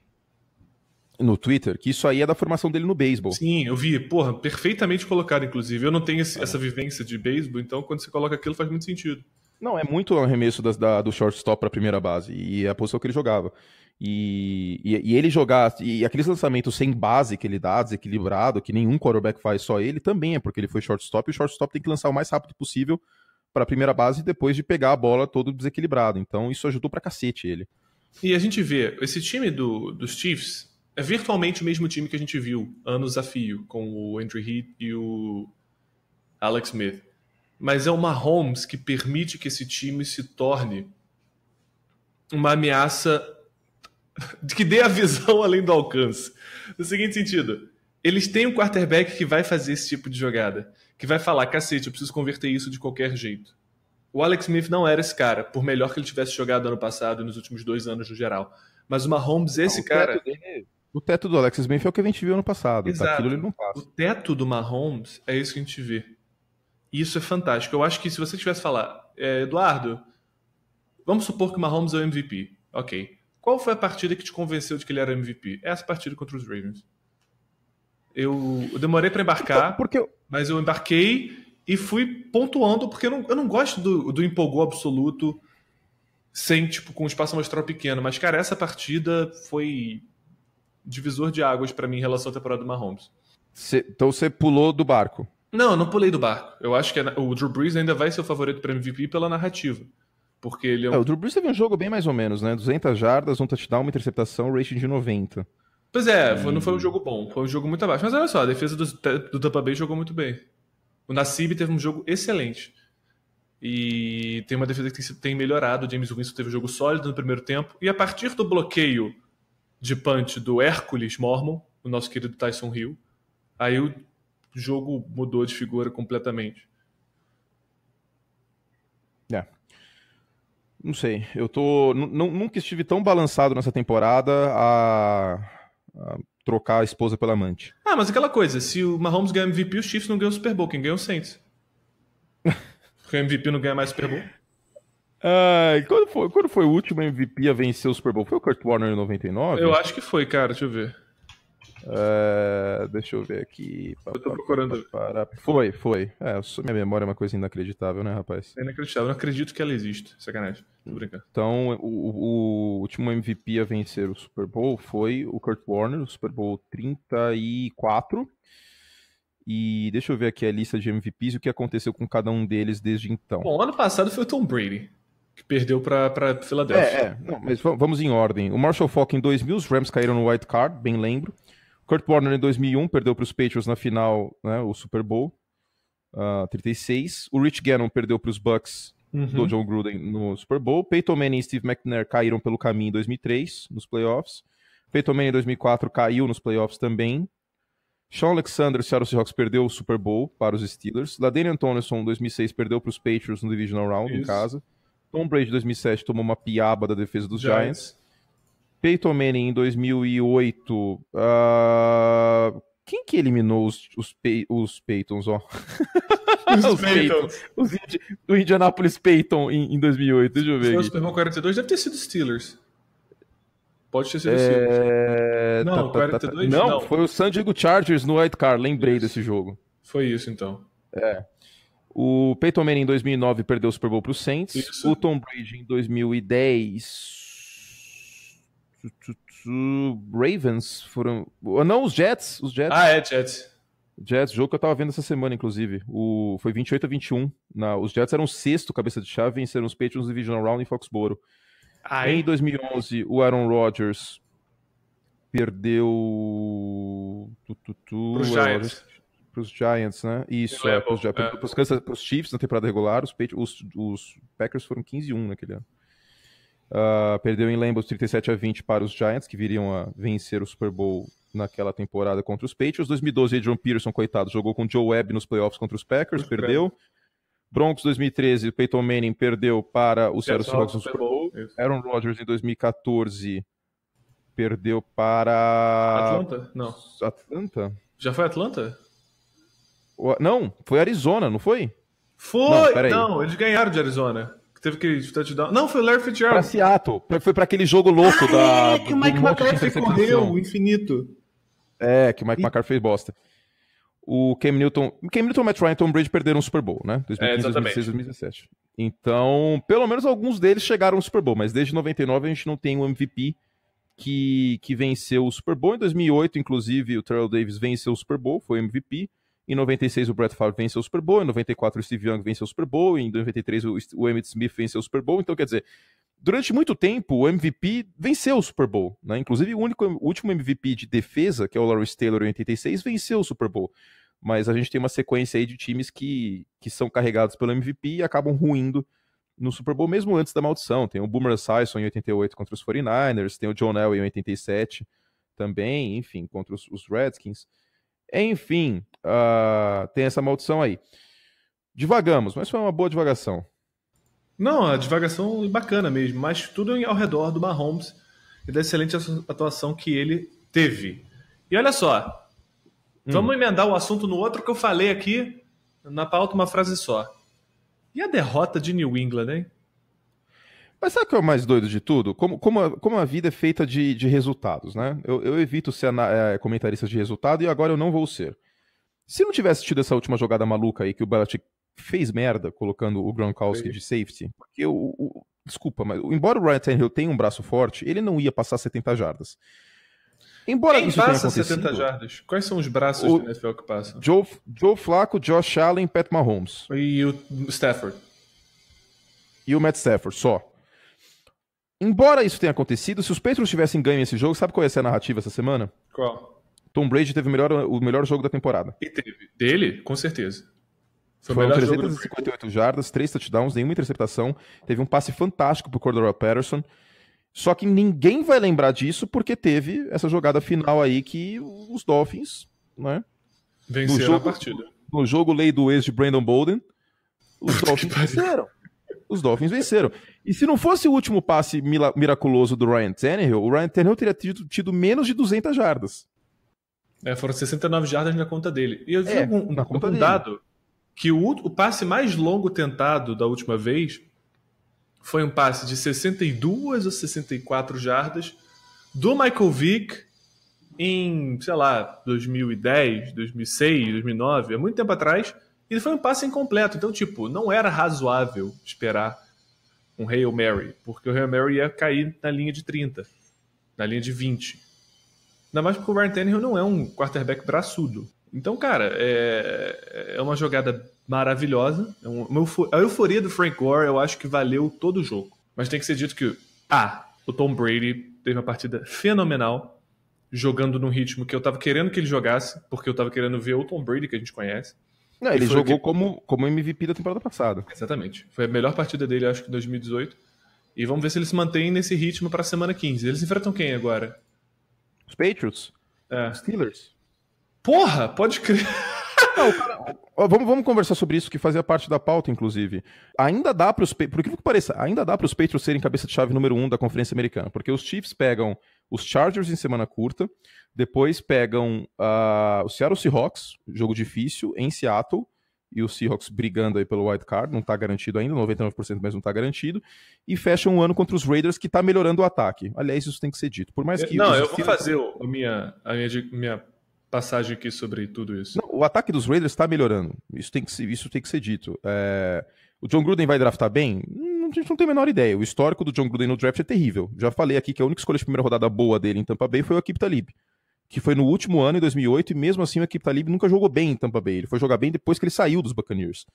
no Twitter que isso aí é da formação dele no beisebol. Sim, eu vi, porra, perfeitamente colocado, inclusive. Eu não tenho esse, é. essa vivência de beisebol, então quando você coloca aquilo faz muito sentido. Não, é muito arremesso das, da, do shortstop para primeira base e é a posição que ele jogava. E, e, e, ele jogar, e aqueles lançamentos sem base que ele dá, desequilibrado, que nenhum quarterback faz, só ele, também é porque ele foi shortstop, e o shortstop tem que lançar o mais rápido possível para a primeira base, depois de pegar a bola todo desequilibrado. Então isso ajudou para cacete ele. E a gente vê, esse time do, dos Chiefs é virtualmente o mesmo time que a gente viu anos a fio, com o Andrew Heath e o Alex Smith. Mas é o Mahomes que permite que esse time se torne uma ameaça que dê a visão além do alcance. No seguinte sentido, eles têm um quarterback que vai fazer esse tipo de jogada, que vai falar, cacete, eu preciso converter isso de qualquer jeito. O Alex Smith não era esse cara, por melhor que ele tivesse jogado ano passado e nos últimos dois anos no geral. Mas o Mahomes, esse não, o cara... Teto é- o teto do Alex Smith é o que a gente viu ano passado. Tá? Exato. O teto do Mahomes é isso que a gente vê. E isso é fantástico. Eu acho que se você tivesse falar, é, Eduardo, vamos supor que o Mahomes é o MVP. Ok. Qual foi a partida que te convenceu de que ele era MVP? Essa partida contra os Ravens. Eu, eu demorei para embarcar, então, porque mas eu embarquei e fui pontuando, porque eu não, eu não gosto do, do empolgou absoluto sem, tipo, com um espaço amostral pequeno. Mas, cara, essa partida foi divisor de águas para mim em relação à temporada do Mahomes. Cê, então você pulou do barco? Não, eu não pulei do barco. Eu acho que é o Drew Brees ainda vai ser o favorito para MVP pela narrativa. Porque ele é, um... é O Drew Brees teve um jogo bem mais ou menos, né? 200 jardas, um touchdown, uma interceptação, rating de 90. Pois é, foi, não foi um é. jogo bom, foi um jogo muito abaixo. Mas olha só, a defesa do, do Tampa Bay jogou muito bem. O Nassib teve um jogo excelente. E tem uma defesa que tem melhorado. O James Winston teve um jogo sólido no primeiro tempo. E a partir do bloqueio de punch do Hércules Mormon, o nosso querido Tyson Hill, aí o jogo mudou de figura completamente. Não sei, eu tô. Nunca estive tão balançado nessa temporada a... a... trocar a esposa pela amante. Ah, mas aquela coisa, se o Mahomes ganha MVP, o Chiefs não ganha o Super Bowl, quem ganha é o Saints. Porque o MVP não ganha mais Super Bowl. Ah, quando, foi, quando foi o último MVP a vencer o Super Bowl? Foi o Kurt Warner em 99? Eu acho que foi, cara, deixa eu ver. Uh, deixa eu ver aqui. Eu tô procurando. Foi, foi. É, minha memória é uma coisa inacreditável, né, rapaz? É inacreditável. Eu não acredito que ela existe. Sacanagem. Tô hum. brincando. Então, o, o, último MVP a vencer o Super Bowl foi o Kurt Warner, o Super Bowl 34. E deixa eu ver aqui a lista de MVPs e o que aconteceu com cada um deles desde então. Bom, ano passado foi o Tom Brady que perdeu para Filadélfia. É, é. Não, mas vamos em ordem. O Marshall Falk em 2000, os Rams caíram no white card, bem lembro. Kurt Warner em 2001 perdeu para os Patriots na final, né, o Super Bowl uh, ah, 36. O Rich Gannon perdeu para os Bucks uhum. do John Gruden no Super Bowl. Peyton Manning e Steve McNair caíram pelo caminho em 2003 nos playoffs. Peyton Manning em 2004 caiu nos playoffs também. Sean Alexander, Seattle Seahawks, perdeu o Super Bowl para os Steelers. Ladainian Tomlinson, em 2006, perdeu para os Patriots no Divisional Round, Isso. em casa. Tom Brady, em 2007, tomou uma piaba da defesa dos Giants. Giants. Peyton Manning em 2008. Uh, ah, quem que eliminou os, os, os Peytons, ó? Os, os Peytons. o Indianapolis Peyton em, em 2008, deixa eu ver. Se o Super Bowl 42 deve ter sido Steelers. Pode ter sido é... Steelers. Tá, não, tá, 42 tá, tá. Não, não, foi o San Diego Chargers no White Car, lembrei isso. desse jogo. Foi isso, então. É. O Peyton Manning em 2009 perdeu o Super Bowl para o Saints. Isso. O Tom Brady em 2010 Ravens foram. Ah, não, os Jets. Os Jets. Ah, é, Jets. Jets, jogo que eu tava vendo essa semana, inclusive. O, foi 28 a 21. Na, os Jets eram sexto cabeça de chave, venceram os Patriots Divisional Round em Foxboro. Aí. Ah, em 2011, o Aaron Rodgers perdeu. Tu, tu, tu, pros é, Giants. Pros Giants, né? Isso, é, é, pros, é. Chiefs na temporada regular. Os, os, os Packers foram 15 1 naquele ano. Uh, perdeu em Lambeau 37 a 20 para os Giants, que viriam a vencer o Super Bowl naquela temporada contra os Patriots. 2012, John Peterson, coitado, jogou com Joe Webb nos playoffs contra os Packers, perdeu. Broncos 2013, Peyton Manning perdeu para o Seattle Seahawks no Super Bowl. Aaron Rodgers em 2014 perdeu para Atlanta? Não. Atlanta? Já foi Atlanta? O... Não, foi Arizona, não foi? Foi! Não, não, eles ganharam de Arizona. Teve que dar Não, foi o Larry Fitzgerald. Pra Seattle. Foi para aquele jogo louco ah, da. É, que o Mike McCarthy correu infinito. É, que o Mike e... McCarthy fez bosta. O Cam Newton. Cam Newton, Matt Ryan e Tom Brady perderam o Super Bowl, né? 2015, é, 2016, 2017. Então, pelo menos alguns deles chegaram ao Super Bowl, mas desde 99 a gente não tem um MVP que, que venceu o Super Bowl. Em 2008, inclusive, o Terrell Davis venceu o Super Bowl, foi MVP. Em 96, o Brett Favre venceu o Super Bowl. Em 94, o Steve Young venceu o Super Bowl. Em 93, o Emmitt Smith venceu o Super Bowl. Então, quer dizer, durante muito tempo, o MVP venceu o Super Bowl. Né? Inclusive, o, único, o último MVP de defesa, que é o Lawrence Taylor em 86, venceu o Super Bowl. Mas a gente tem uma sequência aí de times que, que são carregados pelo MVP e acabam ruindo no Super Bowl, mesmo antes da maldição. Tem o Boomer Sison em 88 contra os 49ers, tem o John Elway em 87 também, enfim, contra os, os Redskins. Enfim, uh, tem essa maldição aí. Divagamos, mas foi uma boa divagação. Não, a divagação bacana mesmo, mas tudo ao redor do Mahomes e da excelente atuação que ele teve. E olha só, hum. vamos emendar o assunto no outro que eu falei aqui na pauta uma frase só. E a derrota de New England, hein? Mas sabe o que é o mais doido de tudo? Como, como, a, como a vida é feita de, de resultados, né? Eu, eu evito ser é, comentarista de resultado e agora eu não vou ser. Se não tivesse tido essa última jogada maluca aí que o Belichick fez merda colocando o Gronkowski de safety, porque o, o, desculpa, mas embora o Ryan Tannehill tenha um braço forte, ele não ia passar 70 jardas. Embora Quem isso passa 70 jardas? Quais são os braços o, do NFL que passam? Joe, Joe Flacco, Josh Allen, Pat Mahomes. E o Stafford. E o Matt Stafford, só. Embora isso tenha acontecido, se os Patriots tivessem ganho esse jogo, sabe qual ia ser a narrativa essa semana? Qual? Tom Brady teve o melhor, o melhor jogo da temporada. E teve. Dele, com certeza. Foi Foram 358 jardas, 3 touchdowns, nenhuma interceptação. Teve um passe fantástico pro Cordero Patterson. Só que ninguém vai lembrar disso porque teve essa jogada final aí que os Dolphins, né? Venceram jogo, a partida. No jogo lei do ex de Brandon Bolden, os Dolphins venceram os Dolphins venceram. E se não fosse o último passe miraculoso do Ryan Tannehill, o Ryan Tannehill teria tido, tido menos de 200 jardas. É, foram 69 jardas na conta dele. E eu vi é, um, um, um dele. dado que o, o passe mais longo tentado da última vez foi um passe de 62 ou 64 jardas do Michael Vick em, sei lá, 2010, 2006, 2009, é muito tempo atrás, e foi um passe incompleto. Então, tipo, não era razoável esperar um Hail Mary, porque o Hail Mary ia cair na linha de 30, na linha de 20. Ainda mais porque o Ryan Tannehill não é um quarterback braçudo. Então, cara, é, é uma jogada maravilhosa. É uma a euforia do Frank Gore eu acho que valeu todo o jogo. Mas tem que ser dito que, ah, o Tom Brady teve uma partida fenomenal, jogando num ritmo que eu tava querendo que ele jogasse, porque eu tava querendo ver o Tom Brady que a gente conhece. Não, ele, jogou que... como, como MVP da temporada passada. Exatamente. Foi a melhor partida dele, acho que, em 2018. E vamos ver se ele se mantém nesse ritmo para a semana 15. Eles enfrentam quem agora? Os Patriots? É. Steelers? Porra, pode crer. Não, vamos, vamos conversar sobre isso, que fazia parte da pauta, inclusive. Ainda dá para os. Por que pareça? Ainda dá para os Patriots serem cabeça de chave número um da Conferência Americana, porque os Chiefs pegam os Chargers em semana curta, depois pegam uh, ah, o Seattle Seahawks, jogo difícil, em Seattle, e o Seahawks brigando aí pelo wild card, não está garantido ainda, 99% mas não está garantido, e fecham um ano contra os Raiders, que está melhorando o ataque. Aliás, isso tem que ser dito. Por mais que... Eu, não, eu vou fazer o, a, minha, a minha, minha passagem aqui sobre tudo isso. Não, o ataque dos Raiders está melhorando, isso tem que, isso tem que ser dito. É... O John Gruden vai draftar bem? a gente não tem a menor ideia. O histórico do John Gruden no draft é terrível. Já falei aqui que a única escolha de primeira rodada boa dele em Tampa Bay foi o Akip Talib, que foi no último ano, em 2008, e mesmo assim o Akip Talib nunca jogou bem em Tampa Bay. Ele foi jogar bem depois que ele saiu dos Buccaneers.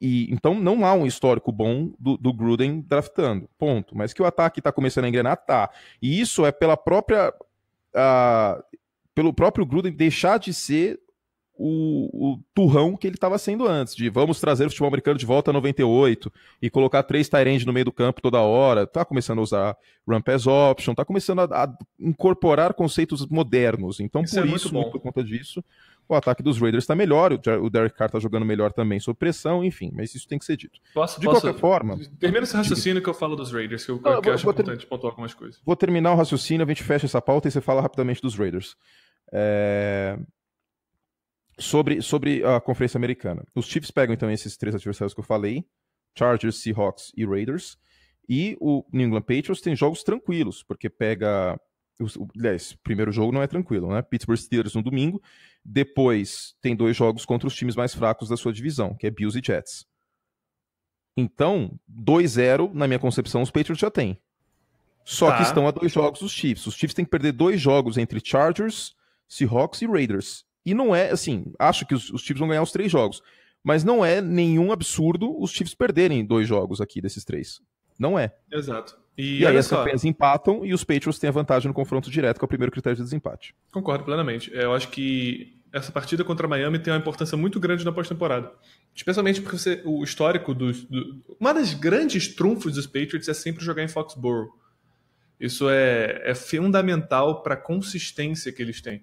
E, então não há um histórico bom do, do Gruden draftando, ponto. Mas que o ataque está começando a engrenar, tá. E isso é pela própria... Uh, pelo próprio Gruden deixar de ser o, o turrão que ele estava sendo antes, de vamos trazer o futebol americano de volta a 98 e colocar três tight no meio do campo toda hora, tá começando a usar ramp as option, tá começando a, a incorporar conceitos modernos. Então, isso por é isso, muito, muito por conta disso, o ataque dos Raiders está melhor, o Derek Carr está jogando melhor também sob pressão, enfim, mas isso tem que ser dito. Posso, de posso, qualquer forma. Termina esse raciocínio que eu falo dos Raiders, que eu, ah, que eu acho importante pontuar algumas coisas. Vou terminar o raciocínio, a gente fecha essa pauta e você fala rapidamente dos Raiders. É sobre, sobre a Conferência Americana. Os Chiefs pegam então esses três adversários que eu falei: Chargers, Seahawks e Raiders. E o New England Patriots tem jogos tranquilos, porque pega. o, aliás, o primeiro jogo não é tranquilo, né? Pittsburgh Steelers no domingo. Depois tem dois jogos contra os times mais fracos da sua divisão, que é Bills e Jets. Então, 2-0, na minha concepção, os Patriots já têm. Só tá. que estão a dois jogos os Chiefs. Os Chiefs têm que perder dois jogos entre Chargers, Seahawks e Raiders. E não é, assim, acho que os, os Chiefs vão ganhar os três jogos. Mas não é nenhum absurdo os Chiefs perderem dois jogos aqui desses três. Não é. Exato. E, e aí as campanhas empatam e os Patriots têm a vantagem no confronto direto, com é o primeiro critério de desempate. Concordo plenamente. É, eu acho que essa partida contra Miami tem uma importância muito grande na pós-temporada. Especialmente porque você, o histórico dos. Do, uma das grandes trunfos dos Patriots é sempre jogar em Foxborough. Isso é, é fundamental para a consistência que eles têm.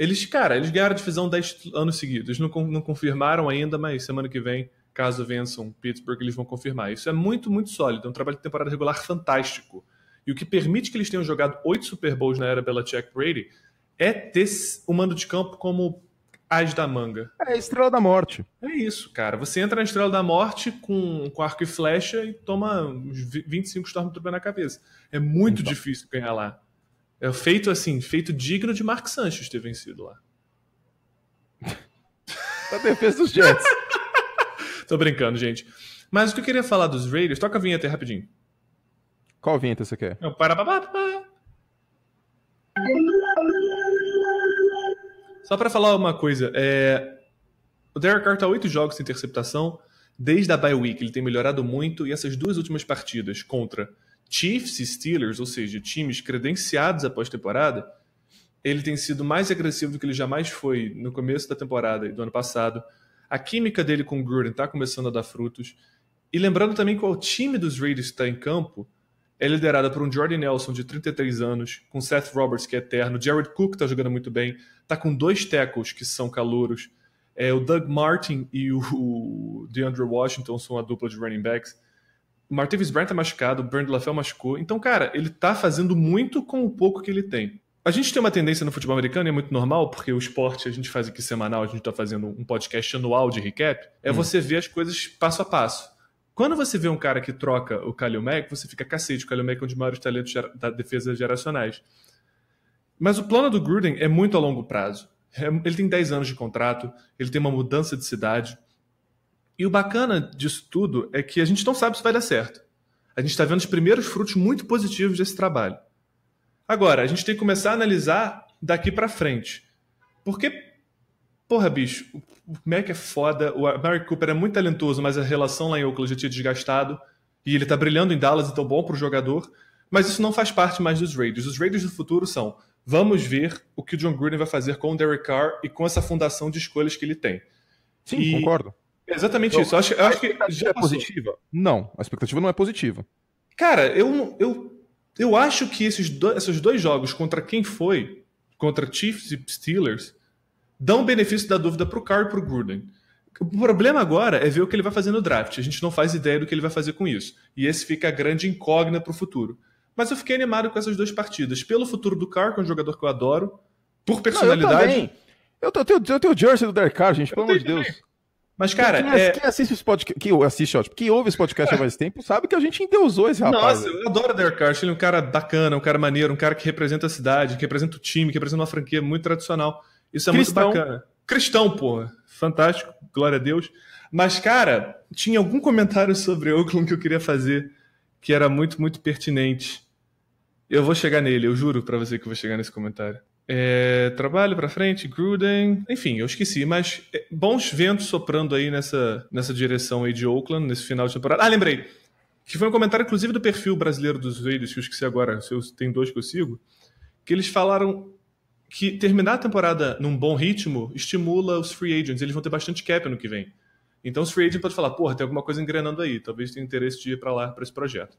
Eles, cara, eles ganharam a divisão 10 anos seguidos. Não, não confirmaram ainda, mas semana que vem, caso vençam Pittsburgh, eles vão confirmar. Isso é muito, muito sólido. É um trabalho de temporada regular fantástico. E o que permite que eles tenham jogado oito Super Bowls na era Jack Brady é ter o mando de campo como as da manga. É a estrela da morte. É isso, cara. Você entra na estrela da morte com, com arco e flecha e toma uns 25 Stormtrooper na cabeça. É muito então. difícil ganhar lá. É feito assim, feito digno de Mark Sanches ter vencido lá. a defesa dos Jets. Tô brincando, gente. Mas o que eu queria falar dos Raiders, toca a vinheta aí rapidinho. Qual vinheta você quer? Não, para, para, para. Só para falar uma coisa, é... o Derek Carr tá oito jogos sem interceptação desde a bye week. Ele tem melhorado muito e essas duas últimas partidas contra Chiefs e Steelers, ou seja, times credenciados após temporada, ele tem sido mais agressivo do que ele jamais foi no começo da temporada e do ano passado. A química dele com o Gruden está começando a dar frutos. E lembrando também qual time dos Raiders está em campo é liderada por um Jordan Nelson de 33 anos, com Seth Roberts, que é eterno, Jared Cook está jogando muito bem, está com dois tackles que são calouros, é, o Doug Martin e o DeAndre Washington são a dupla de running backs. O Martavis Bryant tá machucado, o Bernd LaFell machucou. Então, cara, ele tá fazendo muito com o pouco que ele tem. A gente tem uma tendência no futebol americano, e é muito normal, porque o esporte a gente faz aqui semanal, a gente tá fazendo um podcast anual de recap, é hum. você ver as coisas passo a passo. Quando você vê um cara que troca o Kalil Mack, você fica cacete, o Kalil Mack é um dos maiores talentos da defesa geracionais. Mas o plano do Gruden é muito a longo prazo. É, ele tem 10 anos de contrato, ele tem uma mudança de cidade, e o bacana disso tudo é que a gente não sabe se vai dar certo. A gente está vendo os primeiros frutos muito positivos desse trabalho. Agora, a gente tem que começar a analisar daqui para frente. Porque, porra, bicho, o Mac é foda, o Mary Cooper é muito talentoso, mas a relação lá em Oakland já tinha desgastado. E ele está brilhando em Dallas, então bom para o jogador. Mas isso não faz parte mais dos Raiders. Os Raiders do futuro são: vamos ver o que o John Gruden vai fazer com o Derek Carr e com essa fundação de escolhas que ele tem. Sim, e... concordo. Exatamente então, isso. Eu acho, eu acho que já é positiva? Não, a expectativa não é positiva. Cara, eu, eu, eu acho que esses, esses dois jogos contra quem foi, contra Chiefs e Steelers, dão benefício da dúvida pro Carr e pro Gruden. O problema agora é ver o que ele vai fazer no draft. A gente não faz ideia do que ele vai fazer com isso. E esse fica a grande incógnita pro futuro. Mas eu fiquei animado com essas duas partidas. Pelo futuro do Carr, que é um jogador que eu adoro, por personalidade. Não, eu, também. eu, tô, eu, tenho, eu tenho o jersey do Derek Carr, gente, pelo amor de Deus. Também. Mas, cara. Quem, é... quem assiste esse podcast, que assiste, ó, tipo, quem ouve esse podcast há mais tempo, sabe que a gente endeusou esse rapaz. Nossa, né? eu adoro o Derek Carr. Ele é um cara bacana, um cara maneiro, um cara que representa a cidade, que representa o time, que representa uma franquia muito tradicional. Isso é Cristão. muito bacana. Cristão, pô. Fantástico, glória a Deus. Mas, cara, tinha algum comentário sobre Oakland que eu queria fazer que era muito, muito pertinente. Eu vou chegar nele, eu juro para você que eu vou chegar nesse comentário. É, trabalho para frente, Gruden. Enfim, eu esqueci, mas é, bons ventos soprando aí nessa, nessa direção aí de Oakland, nesse final de temporada. Ah, lembrei! Que foi um comentário, inclusive, do perfil brasileiro dos Raiders, que eu esqueci agora, se eu, tem dois que eu sigo, que eles falaram que terminar a temporada num bom ritmo estimula os free agents, eles vão ter bastante cap no que vem. Então os free agents podem falar, porra, tem alguma coisa engrenando aí, talvez tenha interesse de ir para lá, para esse projeto.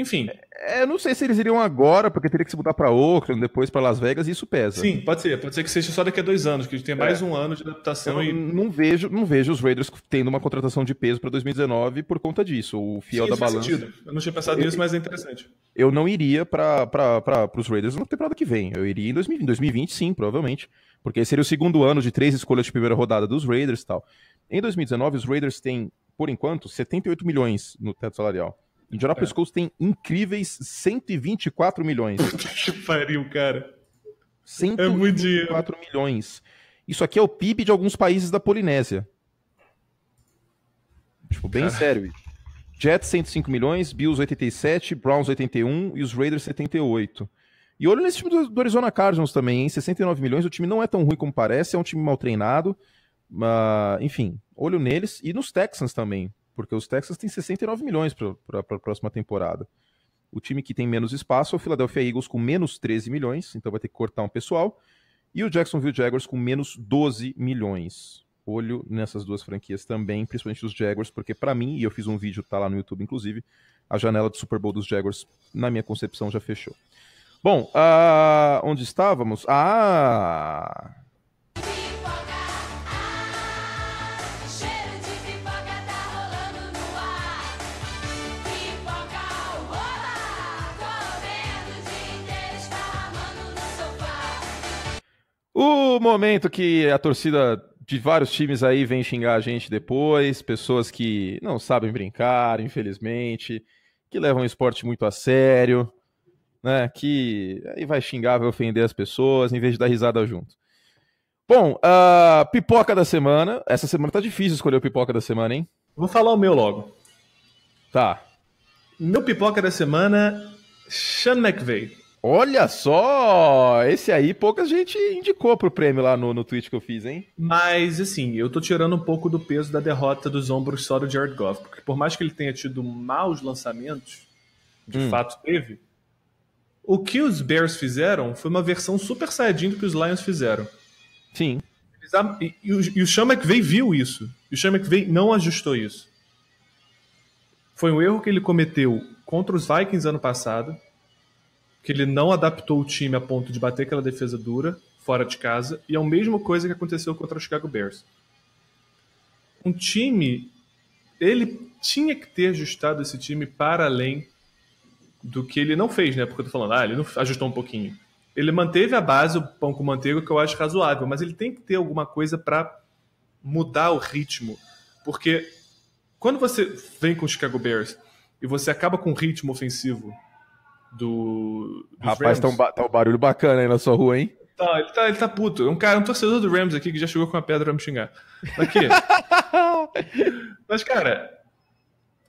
Enfim. É, eu não sei se eles iriam agora, porque teria que se mudar para Oakland, depois para Las Vegas, e isso pesa. Sim, pode ser. Pode ser que seja só daqui a dois anos, que a gente tenha é. mais um ano de adaptação. Eu e... não, vejo, não vejo os Raiders tendo uma contratação de peso para 2019 por conta disso. O fiel Sim, da balança. Sentido. Eu não tinha pensado nisso, mas é interessante. Eu não iria para os Raiders na temporada que vem. Eu iria em 2020, 2020 sim, provavelmente. Porque seria o segundo ano de três escolhas de primeira rodada dos Raiders e tal. Em 2019, os Raiders têm, por enquanto, 78 milhões no teto salarial. Indiana é. Colts tem incríveis 124 milhões. que pariu, cara. 124 é milhões. Isso aqui é o PIB de alguns países da Polinésia. Tipo, bem cara. sério. Jets 105 milhões, Bills 87, Browns 81 e os Raiders 78. E olha nesse time do, do Arizona Cardinals também, hein? 69 milhões. O time não é tão ruim como parece, é um time mal treinado. Uh, enfim, olho neles. E nos Texans também porque os Texas têm 69 milhões para a próxima temporada. O time que tem menos espaço é o Philadelphia Eagles com menos 13 milhões, então vai ter que cortar um pessoal. E o Jacksonville Jaguars com menos 12 milhões. Olho nessas duas franquias também, principalmente os Jaguars, porque para mim, e eu fiz um vídeo, tá lá no YouTube inclusive, a janela do Super Bowl dos Jaguars, na minha concepção, já fechou. Bom, uh, onde estávamos? Ah! O momento que a torcida de vários times aí vem xingar a gente depois, pessoas que não sabem brincar, infelizmente, que levam o esporte muito a sério, né? Que aí vai xingar, vai ofender as pessoas, em vez de dar risada junto. Bom, a uh, pipoca da semana. Essa semana tá difícil escolher o pipoca da semana, hein? Vou falar o meu logo. Tá. Meu pipoca da semana, Sean McVeigh. Olha só! Esse aí pouca gente indicou pro prêmio lá no, no tweet que eu fiz, hein? Mas, assim, eu tô tirando um pouco do peso da derrota dos ombros só do Jared Goff, porque por mais que ele tenha tido maus lançamentos, de hum. fato teve, o que os Bears fizeram foi uma versão super saiyajin do que os Lions fizeram. Sim. E, e, e o Sean McVay viu isso. E o Sean McVay não ajustou isso. Foi um erro que ele cometeu contra os Vikings ano passado que ele não adaptou o time a ponto de bater aquela defesa dura fora de casa, e é a mesma coisa que aconteceu contra o Chicago Bears. Um time, ele tinha que ter ajustado esse time para além do que ele não fez, né? Porque eu tô falando, ah, ele ajustou um pouquinho. Ele manteve a base, o pão com manteiga, que eu acho razoável, mas ele tem que ter alguma coisa para mudar o ritmo. Porque quando você vem com o Chicago Bears e você acaba com o ritmo ofensivo do. Rapaz, Rams. Tá, um, tá um barulho bacana aí na sua rua, hein? Tá, ele tá, ele tá puto. É um cara, um torcedor do Rams aqui que já chegou com uma pedra pra me xingar. Aqui. Mas, cara,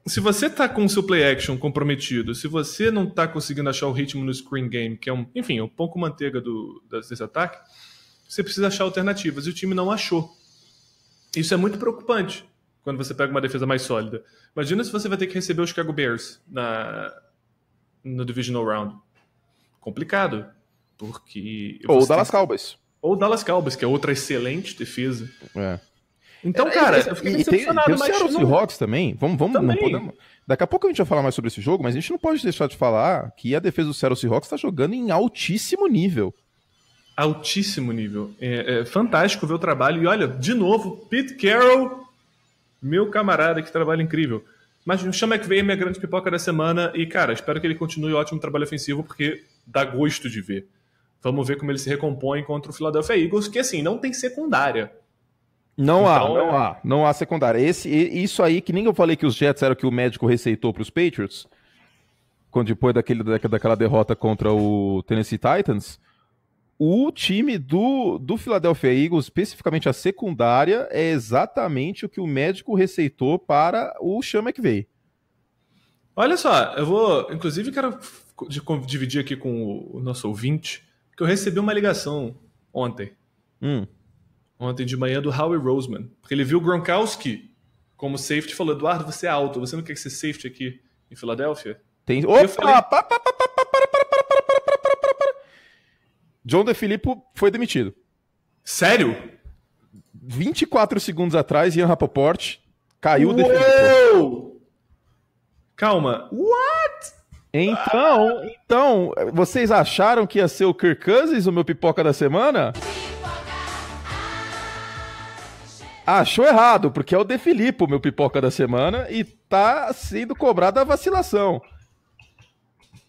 se você tá com o seu play action comprometido, se você não tá conseguindo achar o ritmo no screen game, que é um, enfim, é um pão com manteiga do, desse ataque, você precisa achar alternativas. E o time não achou. Isso é muito preocupante quando você pega uma defesa mais sólida. Imagina se você vai ter que receber os Chicago Bears na, no Divisional Round. Complicado, porque... Ou o Dallas tem... Cowboys. Ou o Dallas Cowboys, que é outra excelente defesa. É. Então, é, cara, é, é, eu fiquei decepcionado. tem, tem o não... também. Vamos, vamos, também. não podemos... Daqui a pouco a gente vai falar mais sobre esse jogo, mas a gente não pode deixar de falar que a defesa do Seattle Seahawks está jogando em altíssimo nível. Altíssimo nível. É, é, fantástico ver o trabalho. E olha, de novo, Pete Carroll, meu camarada, que trabalho incrível. Mas o Sean McVay é minha grande pipoca da semana e, cara, espero que ele continue ótimo trabalho ofensivo porque dá gosto de ver. Vamos ver como ele se recompõe contra o Philadelphia Eagles, que assim, não tem secundária. Não então, há, não é... há, não há secundária. Esse, isso aí, que nem eu falei que os Jets eram o que o médico receitou para os Patriots, quando depois daquele, daquela derrota contra o Tennessee Titans, o time do, do Philadelphia Eagles, especificamente a secundária, é exatamente o que o médico receitou para o que veio. Olha só, eu vou, inclusive, quero dividir aqui com o nosso ouvinte que eu recebi uma ligação ontem. Hum. Ontem de manhã do Howie Roseman, porque ele viu o Gronkowski como safety e falou: Eduardo, você é alto, você não quer ser safety aqui em Filadélfia? Tem. Opa! Falei... Pá, pá, pá, John De Filippo foi demitido. Sério? 24 segundos atrás, Ian Rapoport caiu Uou! De Filippo. Calma. What? Então, ah. então, vocês acharam que ia ser o Kirk Cousins o meu pipoca da semana? Achou errado, porque é o De Filippo, meu pipoca da semana, e tá sendo cobrada a vacilação.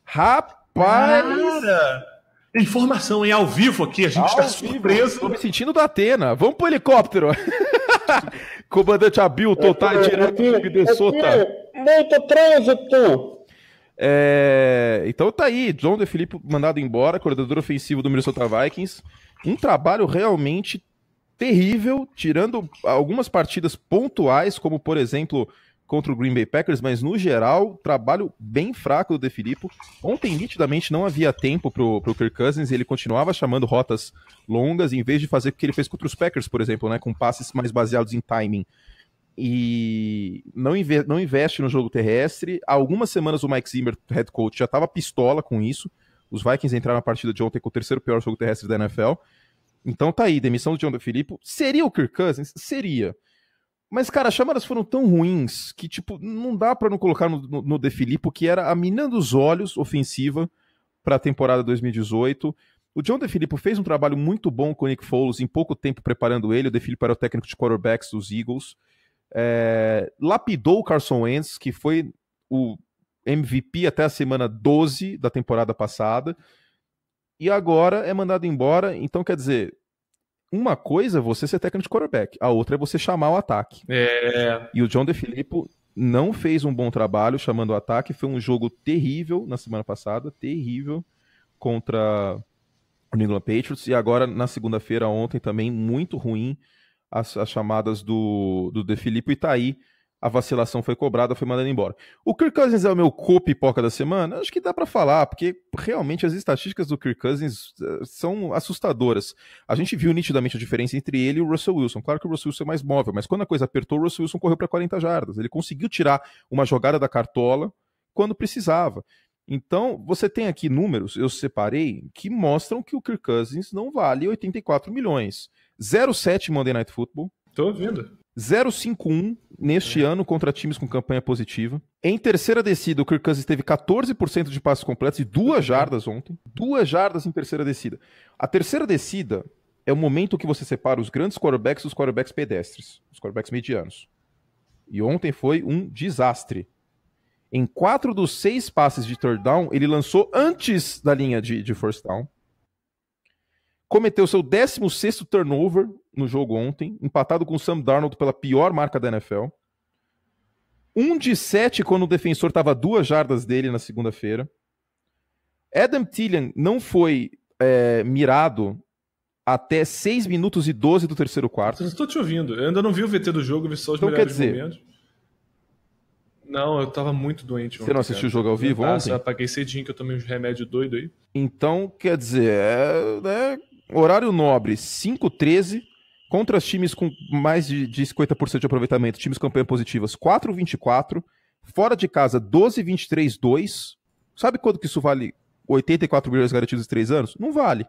Rapaz! Cara. Informação, hein? Ao vivo aqui, a gente está surpreso. Estou me sentindo da Atena. Vamos pro helicóptero. Comandante Abilton, tá é, é, direto é, de Minnesota. Muito trânsito. É, então tá aí, John De Filippo mandado embora, coordenador ofensivo do Minnesota Vikings. Um trabalho realmente terrível, tirando algumas partidas pontuais, como por exemplo contra o Green Bay Packers, mas no geral, trabalho bem fraco do De Filippo. Ontem, nitidamente, não havia tempo para o Kirk Cousins e ele continuava chamando rotas longas, em vez de fazer o que ele fez contra os Packers, por exemplo, né? Com passes mais baseados em timing. E não, inve não investe no jogo terrestre. Há algumas semanas o Mike Zimmer, head coach, já estava pistola com isso. Os Vikings entraram na partida de ontem com o terceiro pior jogo terrestre da NFL. Então tá aí, demissão do John DeFilippo. Seria o Kirk Cousins? Seria. Mas, cara, as chamadas foram tão ruins que, tipo, não dá para não colocar no, no, no De Filippo, que era a mina dos olhos ofensiva para a temporada 2018. O John De Filippo fez um trabalho muito bom com o Nick Foles em pouco tempo preparando ele. O De Filippo era o técnico de quarterbacks dos Eagles. É... lapidou o Carson Wentz, que foi o MVP até a semana 12 da temporada passada. E agora é mandado embora. Então, quer dizer, uma coisa é você ser técnico de quarterback, a outra é você chamar o ataque. É. E o John DeFilippo não fez um bom trabalho chamando o ataque, foi um jogo terrível na semana passada, terrível contra o New England Patriots e agora na segunda-feira ontem também muito ruim as, as chamadas do do DeFilippo e tá aí a vacilação foi cobrada, foi mandada embora. O Kirk Cousins é o meu co-pipoca da semana? Acho que dá para falar, porque realmente as estatísticas do Kirk Cousins eh, são assustadoras. A gente viu nitidamente a diferença entre ele e o Russell Wilson. Claro que o Russell Wilson é mais móvel, mas quando a coisa apertou, o Russell Wilson correu para 40 jardas. Ele conseguiu tirar uma jogada da cartola quando precisava. Então, você tem aqui números, eu separei, que mostram que o Kirk Cousins não vale 84 milhões. 0,7 Monday Night Football. Tô ouvindo. 0,51 neste é. ano contra times com campanha positiva. Em terceira descida, o Kirk Cousins teve 14% de passos completos e duas uhum. jardas ontem. Duas jardas em terceira descida. A terceira descida é o momento que você separa os grandes quarterbacks dos quarterbacks pedestres, os quarterbacks medianos. E ontem foi um desastre. Em quatro dos seis passes de third down, ele lançou antes da linha de, de first down. Cometeu seu 16 sexto turnover no jogo ontem, empatado com o Sam Darnold pela pior marca da NFL. Um de sete quando o defensor estava duas jardas dele na segunda-feira. Adam Tillian não foi é, mirado até 6 minutos e 12 do terceiro quarto. Eu estou te ouvindo. Eu ainda não vi o VT do jogo, vi só os então, melhores quer dizer, momentos. Não, eu estava muito doente ontem. Você não assistiu cara. o jogo ao vivo ontem? Eu apaguei cedinho que eu tomei um remédio doido aí. Então, quer dizer, é, é horário nobre, 5 13 Contra os times com mais de, de 50% de aproveitamento, times campanha positivas, 4,24. Fora de casa, 12,23,2. Sabe quanto que isso vale 84 milhões garantidos em 3 anos? Não vale.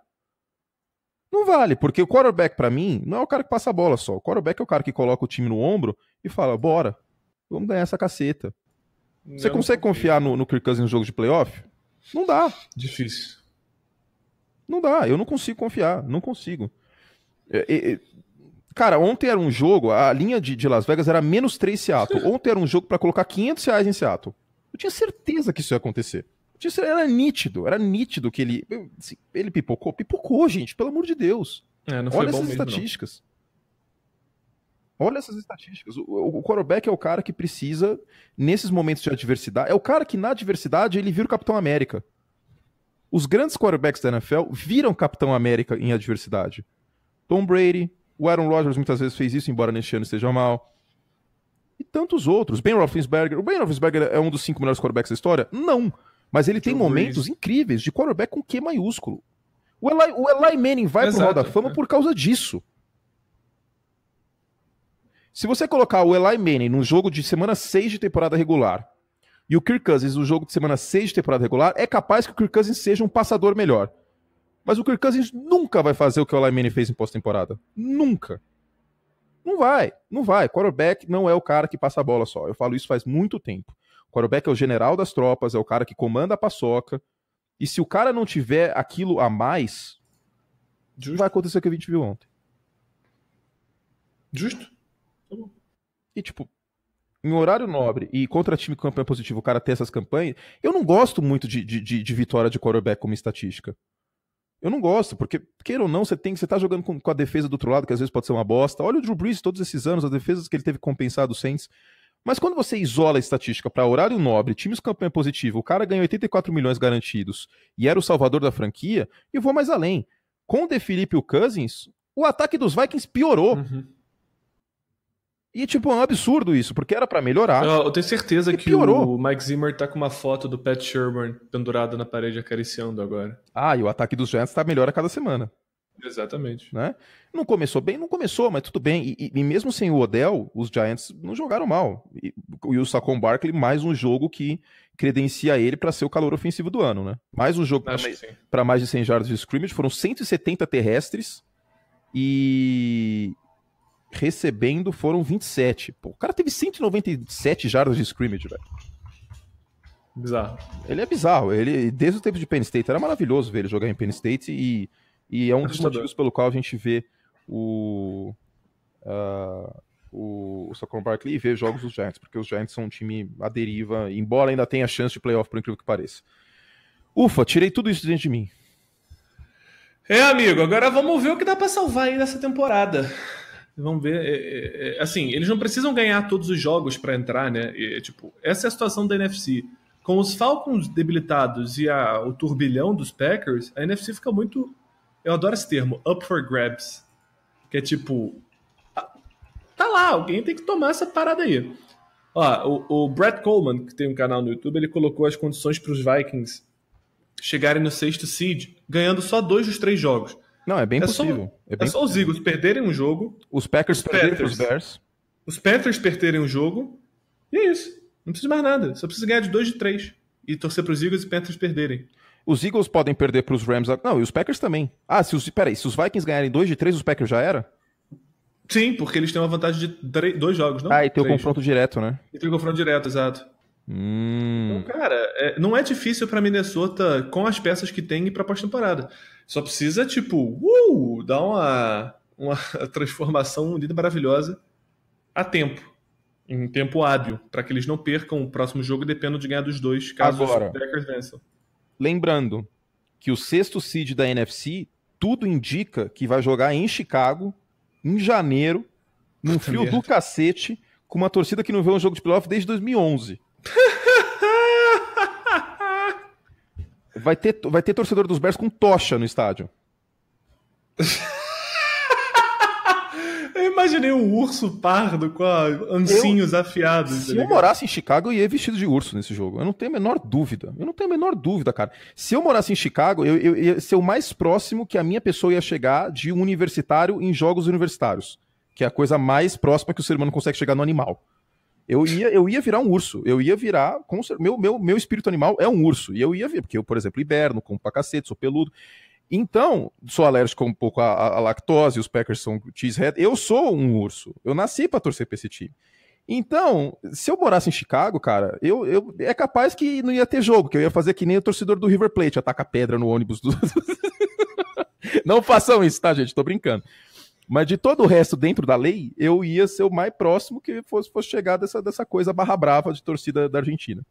Não vale, porque o quarterback, para mim, não é o cara que passa a bola só. O quarterback é o cara que coloca o time no ombro e fala, bora, vamos ganhar essa caceta. Não Você consegue confiar no, no Kirk Cousins no jogo de playoff? Não dá. Difícil. Não dá, eu não consigo confiar, não consigo. É, é, é Cara, ontem era um jogo, a linha de, de Las Vegas era menos 3 Seattle. Ontem era um jogo para colocar 500 reais em Seattle. Eu tinha certeza que isso ia acontecer. Tinha, era nítido, era nítido que ele. Assim, ele pipocou? Pipocou, gente, pelo amor de Deus. É, Olha essas estatísticas. Olha essas estatísticas. O, o, o quarterback é o cara que precisa, nesses momentos de adversidade, é o cara que na adversidade ele vira o Capitão América. Os grandes quarterbacks da NFL viram Capitão América em adversidade. Tom Brady, o Aaron Rodgers muitas vezes fez isso, embora neste ano esteja mal. E tantos outros. Ben Roethlisberger. O Ben Roethlisberger é um dos cinco melhores quarterbacks da história? Não. Mas ele tem momentos incríveis de quarterback com Q maiúsculo. O Eli, o Eli Manning vai Exato, pro Hall da Fama por causa disso. Se você colocar o Eli Manning no jogo de semana 6 de temporada regular e o Kirk Cousins no jogo de semana 6 de temporada regular, é capaz que o Kirk Cousins seja um passador melhor. Mas o Kirk Cousins nunca vai fazer o que o Olaimene fez em pós-temporada. Nunca. Não vai, não vai. Quarterback não é o cara que passa a bola só. Eu falo isso faz muito tempo. O quarterback é o general das tropas, é o cara que comanda a paçoca. E se o cara não tiver aquilo a mais, Justo. vai acontecer o que a gente viu ontem. Justo. E tipo, em horário nobre e contra time campeão positivo, o cara ter essas campanhas. Eu não gosto muito de, de, de, de vitória de quarterback como estatística. Eu não gosto, porque, queira ou não, você tem você tá jogando com, com, a defesa do outro lado, que às vezes pode ser uma bosta. Olha o Drew Brees todos esses anos, as defesas que ele teve compensado o Saints. Mas quando você isola a estatística para horário nobre, times campanha positiva, o cara ganhou 84 milhões garantidos e era o salvador da franquia, e vou mais além. Com o De Felipe e o Cousins, o ataque dos Vikings piorou. Uhum. E, tipo, é um absurdo isso, porque era para melhorar. Eu, eu, tenho certeza que piorou. o Mike Zimmer tá com uma foto do Pat Sherman pendurada na parede acariciando agora. Ah, e o ataque dos Giants tá melhor a cada semana. Exatamente. Né? Não começou bem? Não começou, mas tudo bem. E, e, e mesmo sem o Odell, os Giants não jogaram mal. E, e o Saquon Barkley, mais um jogo que credencia ele para ser o calor ofensivo do ano, né? Mais um jogo para mais de 100 jardas de scrimmage. Foram 170 terrestres e, recebendo foram 27. Pô, o cara teve 197 jardas de scrimmage, velho. Bizarro. Ele é bizarro. Ele, desde o tempo de Penn State, era maravilhoso ver ele jogar em Penn State e, e é um dos motivos pelo qual a gente vê o. Uh, o, o Barkley e ver jogos dos Giants, porque os Giants são um time à deriva, embora ainda tenha chance de playoff, por incrível que pareça. Ufa, tirei tudo isso dentro de mim. É, amigo, agora vamos ver o que dá para salvar aí nessa temporada. Vamos ver. É, é, é, assim, eles não precisam ganhar todos os jogos para entrar, né? E, tipo, essa é a situação da NFC. Com os Falcons debilitados e a, o turbilhão dos Packers, a NFC fica muito. Eu adoro esse termo, up for grabs. Que é tipo. Tá lá, alguém tem que tomar essa parada aí. Ó, o, o Brett Coleman, que tem um canal no YouTube, ele colocou as condições para os Vikings chegarem no sexto seed, ganhando só dois dos três jogos. Não, é bem é possível. Só, é, bem é só os Eagles perderem um jogo. Os Packers os perderem Panthers, pros Bears. Os Panthers perderem um jogo. E é isso. Não precisa mais nada. Só precisa ganhar de 2 de 3. E torcer pros Eagles e Panthers perderem. Os Eagles podem perder pros Rams. Não, e os Packers também. Ah, se os, peraí, se os Vikings ganharem 2 de 3, os Packers já era? Sim, porque eles têm uma vantagem de três, dois jogos, não? Ah, e tem o confronto direto, né? E tem o confronto direto, exato. Hum. Então, cara, é, não é difícil para Minnesota, com as peças que tem, ir pra pós-temporada. Só precisa, tipo, uh, dar uma, uma transformação linda maravilhosa a tempo. Em tempo hábil, para que eles não percam o próximo jogo, dependendo de ganhar dos dois, caso Agora, os Packers vençam. Lembrando que o sexto seed da NFC, tudo indica que vai jogar em Chicago, em janeiro, num frio do cacete, com uma torcida que não vê um jogo de playoff desde 2011. Vai ter, vai ter torcedor dos Bears com tocha no estádio. Eu imaginei um urso pardo com ancinhos eu, afiados. Se tá eu morasse em Chicago, eu ia vestido de urso nesse jogo. Eu não tenho a menor dúvida. Eu não tenho a menor dúvida, cara. Se eu morasse em Chicago, eu, eu ia ser o mais próximo que a minha pessoa ia chegar de um universitário em jogos universitários. Que é a coisa mais próxima que o ser humano consegue chegar no animal. Eu ia, eu ia virar um urso. Eu ia virar. Com, meu, meu, meu espírito animal é um urso. E eu ia vir, porque eu, por exemplo, hiberno, como pra cacete, sou peludo. Então, sou alérgico um pouco à, à lactose, os Packers são cheesehead. Eu sou um urso. Eu nasci para torcer pra esse time. Então, se eu morasse em Chicago, cara, eu, eu é capaz que não ia ter jogo, que eu ia fazer que nem o torcedor do River Plate, ataca pedra no ônibus. Do... não façam isso, tá, gente? Tô brincando. Mas de todo o resto dentro da lei, eu ia ser o mais próximo que fosse, fosse chegar dessa, dessa coisa barra brava de torcida da Argentina.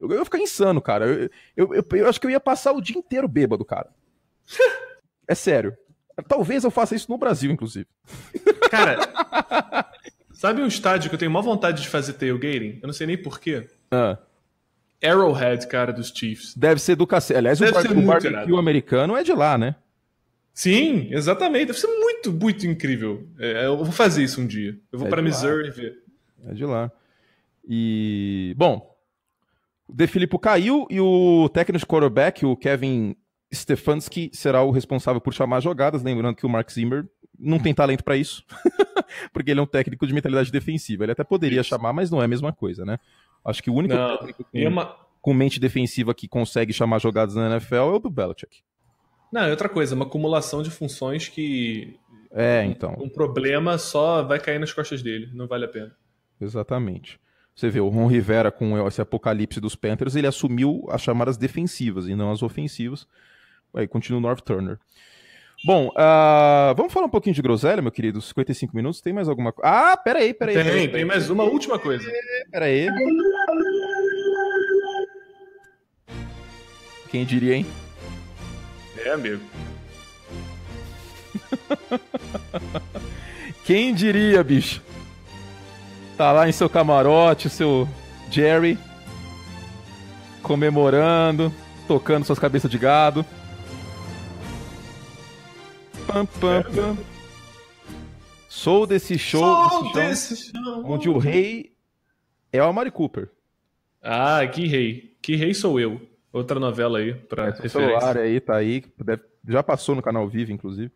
Eu, eu ia ficar insano, cara. Eu, eu, eu, eu acho que eu ia passar o dia inteiro bêbado, cara. é sério. Talvez eu faça isso no Brasil, inclusive. Cara, sabe um estádio que eu tenho maior vontade de fazer tailgating? Eu não sei nem porquê. Ah. Arrowhead, cara, dos Chiefs. Deve ser do cacete. Aliás, Deve o, bar, o barbecue irado. americano é de lá, né? Sim, exatamente. Deve ser muito, muito incrível. É, é, eu vou fazer isso um dia. Eu vou é para Missouri lá. ver. É de lá. E, bom, o De Filippo caiu e o técnico de quarterback, o Kevin Stefanski, será o responsável por chamar jogadas. Lembrando que o Mark Zimmer não tem talento para isso, porque ele é um técnico de mentalidade defensiva. Ele até poderia isso. chamar, mas não é a mesma coisa, né? Acho que o único não, técnico com, é uma... com mente defensiva que consegue chamar jogadas na NFL é o do Belichick. Não, é outra coisa, uma acumulação de funções que. É, então. Um problema só vai cair nas costas dele, não vale a pena. Exatamente. Você vê, o Ron Rivera, com esse apocalipse dos Panthers, ele assumiu as chamadas defensivas e não as ofensivas. Aí continua o North Turner. Bom, uh, vamos falar um pouquinho de groselha, meu querido? 55 minutos, tem mais alguma coisa? Ah, peraí, peraí. Tem, peraí, tem peraí. mais uma última coisa. Peraí. Quem diria, hein? É, amigo. Quem diria, bicho? Tá lá em seu camarote, o seu Jerry comemorando, tocando suas cabeças de gado. Pam, pam, é, pam. Sou desse show, Sou então, desse show, show onde o rei é o Amari Cooper. Ah, que rei. Que rei sou eu. Outra novela aí para é, referência. celular aí, tá aí, deve, já passou no canal Vivo, inclusive.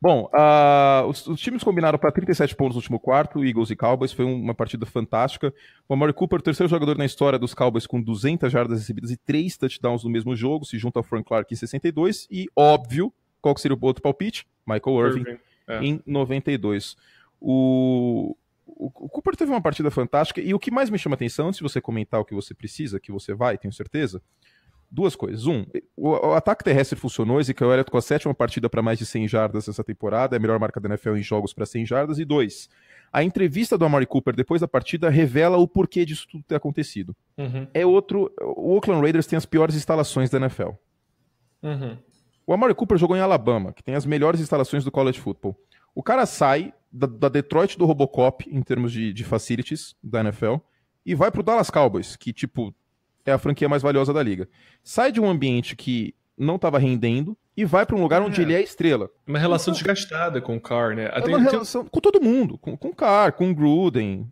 Bom, uh, os, os, times combinaram para 37 pontos no último quarto, Eagles e Cowboys, foi uma partida fantástica. O Amari Cooper, terceiro jogador na história dos Cowboys com 200 jardas recebidas e 3 touchdowns no mesmo jogo, se junta ao Frank Clark em 62 e, óbvio, qual seria o outro palpite? Michael Irving, Irving. É. em 92. O, o, Cooper teve uma partida fantástica e o que mais me chama atenção, antes de você comentar o que você precisa, que você vai, tenho certeza, duas coisas. Um, o, o ataque terrestre funcionou, Ezequiel Elliott com a sétima partida para mais de 100 jardas essa temporada, é a melhor marca da NFL em jogos para 100 jardas. E dois, a entrevista do Amari Cooper depois da partida revela o porquê disso tudo ter acontecido. Uhum. É outro. O Oakland Raiders tem as piores instalações da NFL. Uhum. O Amari Cooper jogou em Alabama, que tem as melhores instalações do college football. O cara sai da, da Detroit do Robocop, em termos de, de facilities da NFL, e vai pro Dallas Cowboys, que, tipo, é a franquia mais valiosa da liga. Sai de um ambiente que não estava rendendo e vai para um lugar onde é. ele é estrela. É uma relação então, desgastada com o Carr, né? É tem, uma relação com todo mundo, com, com o Carr, com o Gruden.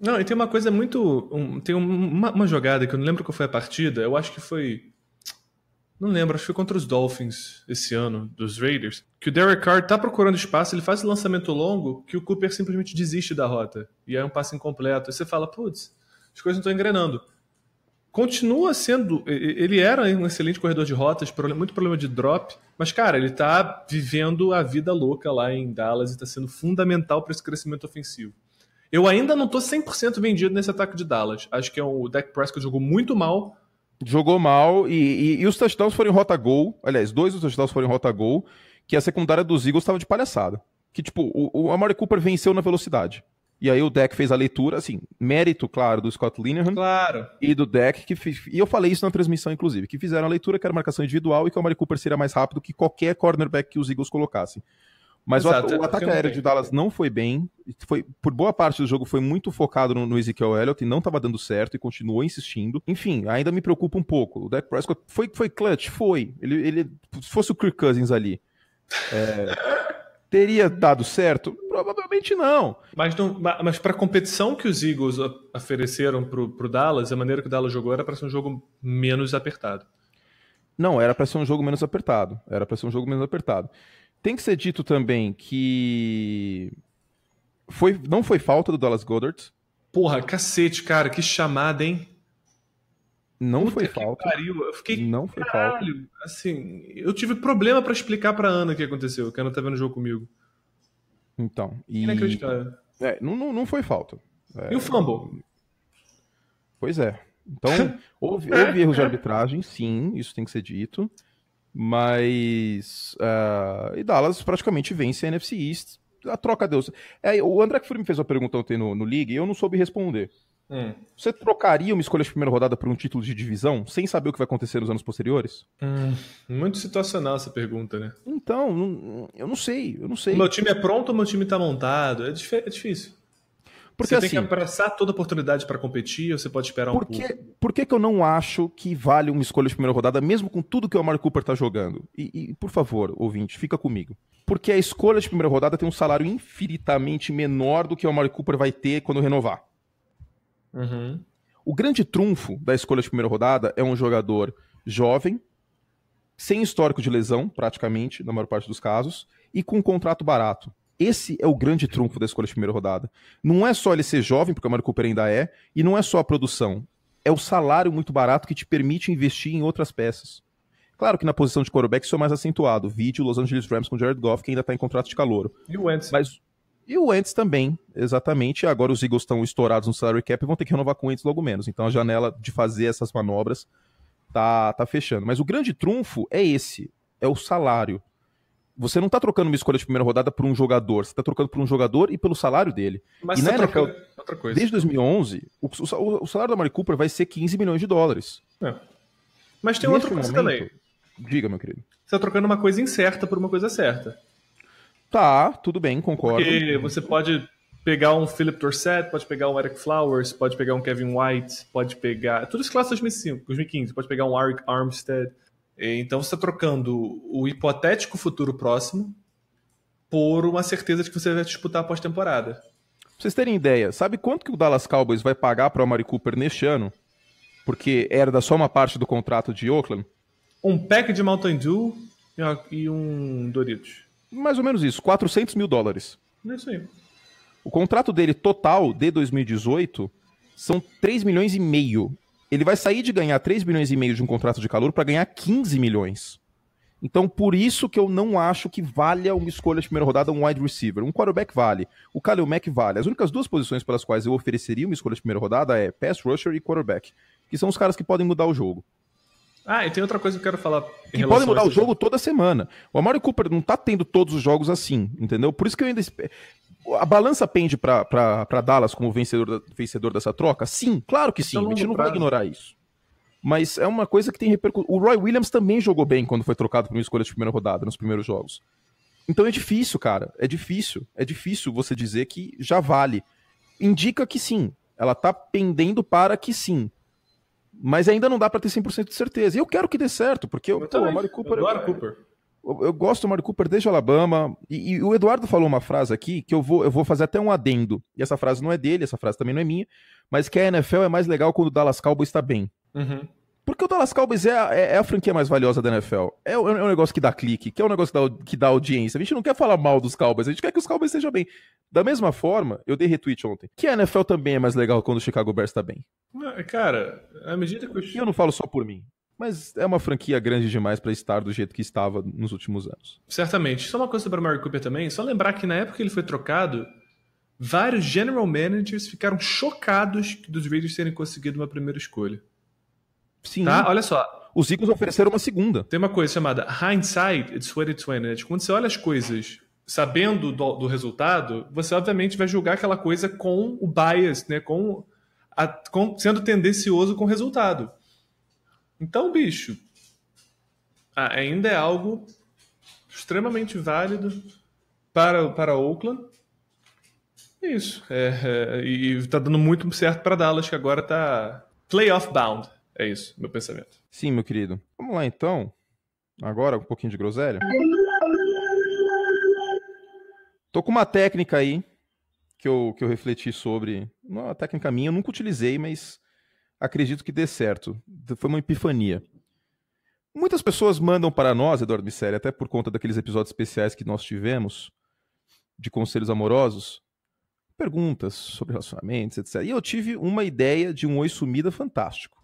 Não, e tem uma coisa muito. Um, tem uma, uma, jogada que eu não lembro qual foi a partida, eu acho que foi. Não lembro, acho que foi contra os Dolphins esse ano, dos Raiders, que o Derek Carr tá procurando espaço, ele faz o lançamento longo, que o Cooper simplesmente desiste da rota. E aí é um passe incompleto. Aí você fala, putz, as coisas não estão engrenando continua sendo. Ele era um excelente corredor de rotas, muito problema de drop, mas, cara, ele tá vivendo a vida louca lá em Dallas e tá sendo fundamental para esse crescimento ofensivo. Eu ainda não tô 100% vendido nesse ataque de Dallas. Acho que é um, o Dak Prescott jogou muito mal. Jogou mal e, e, e os touchdowns foram em rota gol. Aliás, dois dos touchdowns foram em rota gol, que a secundária dos Eagles estava de palhaçada. Que, tipo, o, o Amari Cooper venceu na velocidade. E aí o deck fez a leitura, assim, mérito, claro, do Scott Linehan. Claro. E do deck que E eu falei isso na transmissão, inclusive, que fizeram a leitura que era marcação individual e que o Mari Cooper seria mais rápido que qualquer cornerback que os Eagles colocassem. Mas o, é, o ataque aéreo de Dallas não foi bem. Foi, por boa parte do jogo foi muito focado no, no Ezekiel Elliott e não estava dando certo e continuou insistindo. Enfim, ainda me preocupa um pouco. O Dak Prescott foi, foi clutch? Foi. Ele, ele, se fosse o Kirk Cousins ali. É, Teria dado certo? Provavelmente não. Mas, não, mas para a competição que os Eagles ofereceram para o Dallas, a maneira que o Dallas jogou era para ser um jogo menos apertado. Não, era para ser um jogo menos apertado. Era para ser um jogo menos apertado. Tem que ser dito também que foi, não foi falta do Dallas Goddard. Porra, cacete, cara, que chamada, hein? Não Puta foi falta. Pariu. Eu fiquei. Não foi caralho. falta. Assim, eu tive problema para explicar pra Ana o que aconteceu, que a Ana tá vendo o jogo comigo. Então. E... Inacreditável. É, não, não, não foi falta. É... E o fumble? Pois é. Então, houve, houve erros de arbitragem, sim, isso tem que ser dito. Mas. Uh, e Dallas praticamente vence a NFC East. A troca deu. É, o André que me fez uma pergunta ontem no, no League e eu não soube responder. Hum. Você trocaria uma escolha de primeira rodada por um título de divisão, sem saber o que vai acontecer nos anos posteriores? Hum, muito situacional essa pergunta, né? Então, eu não sei, eu não sei. Meu time é pronto ou meu time tá montado? É, é difícil. Porque, você assim, tem que abraçar assim toda oportunidade para competir, ou você pode esperar um por que, pouco. Por que, que eu não acho que vale uma escolha de primeira rodada, mesmo com tudo que o Amari Cooper tá jogando? E, e, por favor, ouvinte, fica comigo. Porque a escolha de primeira rodada tem um salário infinitamente menor do que o Amari Cooper vai ter quando renovar. Uhum. O grande trunfo da escolha de primeira rodada é um jogador jovem, sem histórico de lesão, praticamente, na maior parte dos casos, e com um contrato barato. Esse é o grande trunfo da escolha de primeira rodada. Não é só ele ser jovem, porque o Mario Cooper ainda é, e não é só a produção. É o salário muito barato que te permite investir em outras peças. Claro que na posição de quarterback isso é mais acentuado. Vídeo Los Angeles Rams com Jared Goff, que ainda está em contrato de calor. E o Wentz. Mas e o Wentz também, exatamente. Agora os Eagles estão estourados no salary cap e vão ter que renovar com o Wentz logo menos. Então a janela de fazer essas manobras tá, tá fechando. Mas o grande trunfo é esse, é o salário. Você não tá trocando uma escolha de primeira rodada por um jogador, você tá trocando por um jogador e pelo salário dele. Mas e tá é trocando... NFL, outra coisa. Desde 2011, o, o, o salário da Mari Cooper vai ser 15 milhões de dólares. É. Mas tem outra coisa momento... também. Diga, meu querido. Você tá trocando uma coisa incerta por uma coisa certa. Tá, tudo bem, concordo. Porque você pode pegar um Philip Dorset, pode pegar um Eric Flowers, pode pegar um Kevin White, pode pegar. Todas as classes 2005, 2015, pode pegar um Eric Armstead. Então você está trocando o hipotético futuro próximo por uma certeza de que você vai disputar a pós-temporada. Pra vocês terem ideia, sabe quanto que o Dallas Cowboys vai pagar para o Amari Cooper neste ano? Porque herda só uma parte do contrato de Oakland? Um pack de Mountain Dew e um Doritos mais ou menos isso, 400 mil dólares. É isso aí. O contrato dele total de 2018 são 3 milhões e meio. Ele vai sair de ganhar 3 milhões e meio de um contrato de calor para ganhar 15 milhões. Então, por isso que eu não acho que valha uma escolha de primeira rodada um wide receiver. Um quarterback vale, o Kalil Mack vale. As únicas duas posições pelas quais eu ofereceria uma escolha de primeira rodada é pass rusher e quarterback, que são os caras que podem mudar o jogo. Ah, e tem outra coisa que eu quero falar. E pode mudar o jogo, jogo toda semana. O Amari Cooper não tá tendo todos os jogos assim, entendeu? Por isso que eu ainda. A balança pende para Dallas como vencedor, vencedor dessa troca? Sim, claro que sim. A gente não vai ignorar isso. Mas é uma coisa que tem repercussão. O Roy Williams também jogou bem quando foi trocado para uma escolha de primeira rodada nos primeiros jogos. Então é difícil, cara. É difícil. É difícil você dizer que já vale. Indica que sim. Ela tá pendendo para que sim. Mas ainda não dá para ter 100% de certeza. E eu quero que dê certo, porque eu, pô, o Mario Cooper. Eduardo eu, Cooper. Eu, eu, gosto do Mario Cooper desde Alabama. E, e, o Eduardo falou uma frase aqui que eu vou, eu vou fazer até um adendo. E essa frase não é dele, essa frase também não é minha. Mas que a NFL é mais legal quando o Dallas Cowboys está bem. Uhum. Porque o Dallas Cowboys é a, é, é a franquia mais valiosa da NFL. É, é, é um negócio que dá clique, que é um negócio que dá, que dá audiência. A gente não quer falar mal dos Cowboys, a gente quer que os Cowboys estejam bem. Da mesma forma, eu dei retweet ontem, que a NFL também é mais legal quando o Chicago Bears tá bem. É, cara, à medida que Eu... eu não falo só por mim mas é uma franquia grande demais para estar do jeito que estava nos últimos anos. Certamente. Só uma coisa sobre o Mary Cooper também, só lembrar que na época que ele foi trocado, vários general managers ficaram chocados dos Raiders terem conseguido uma primeira escolha. Sim. Tá? Olha só. Os Eagles ofereceram uma segunda. Tem uma coisa chamada hindsight, it's 2020. Né? Tipo, quando você olha as coisas sabendo do, do, resultado, você obviamente vai julgar aquela coisa com o bias, né? com, a, com sendo tendencioso com o resultado. Então, bicho, ainda é algo extremamente válido para, para Oakland. É isso. É, é, e está dando muito certo para Dallas, que agora está playoff bound. É isso, meu pensamento. Sim, meu querido. Vamos lá então. Agora um pouquinho de groselha. Tô com uma técnica aí que eu, que eu refleti sobre. Não é uma técnica minha, eu nunca utilizei, mas acredito que dê certo. Foi uma epifania. Muitas pessoas mandam para nós, Eduardo Miceli, até por conta daqueles episódios especiais que nós tivemos de conselhos amorosos, perguntas sobre relacionamentos, etc. E eu tive uma ideia de um oi sumida fantástico.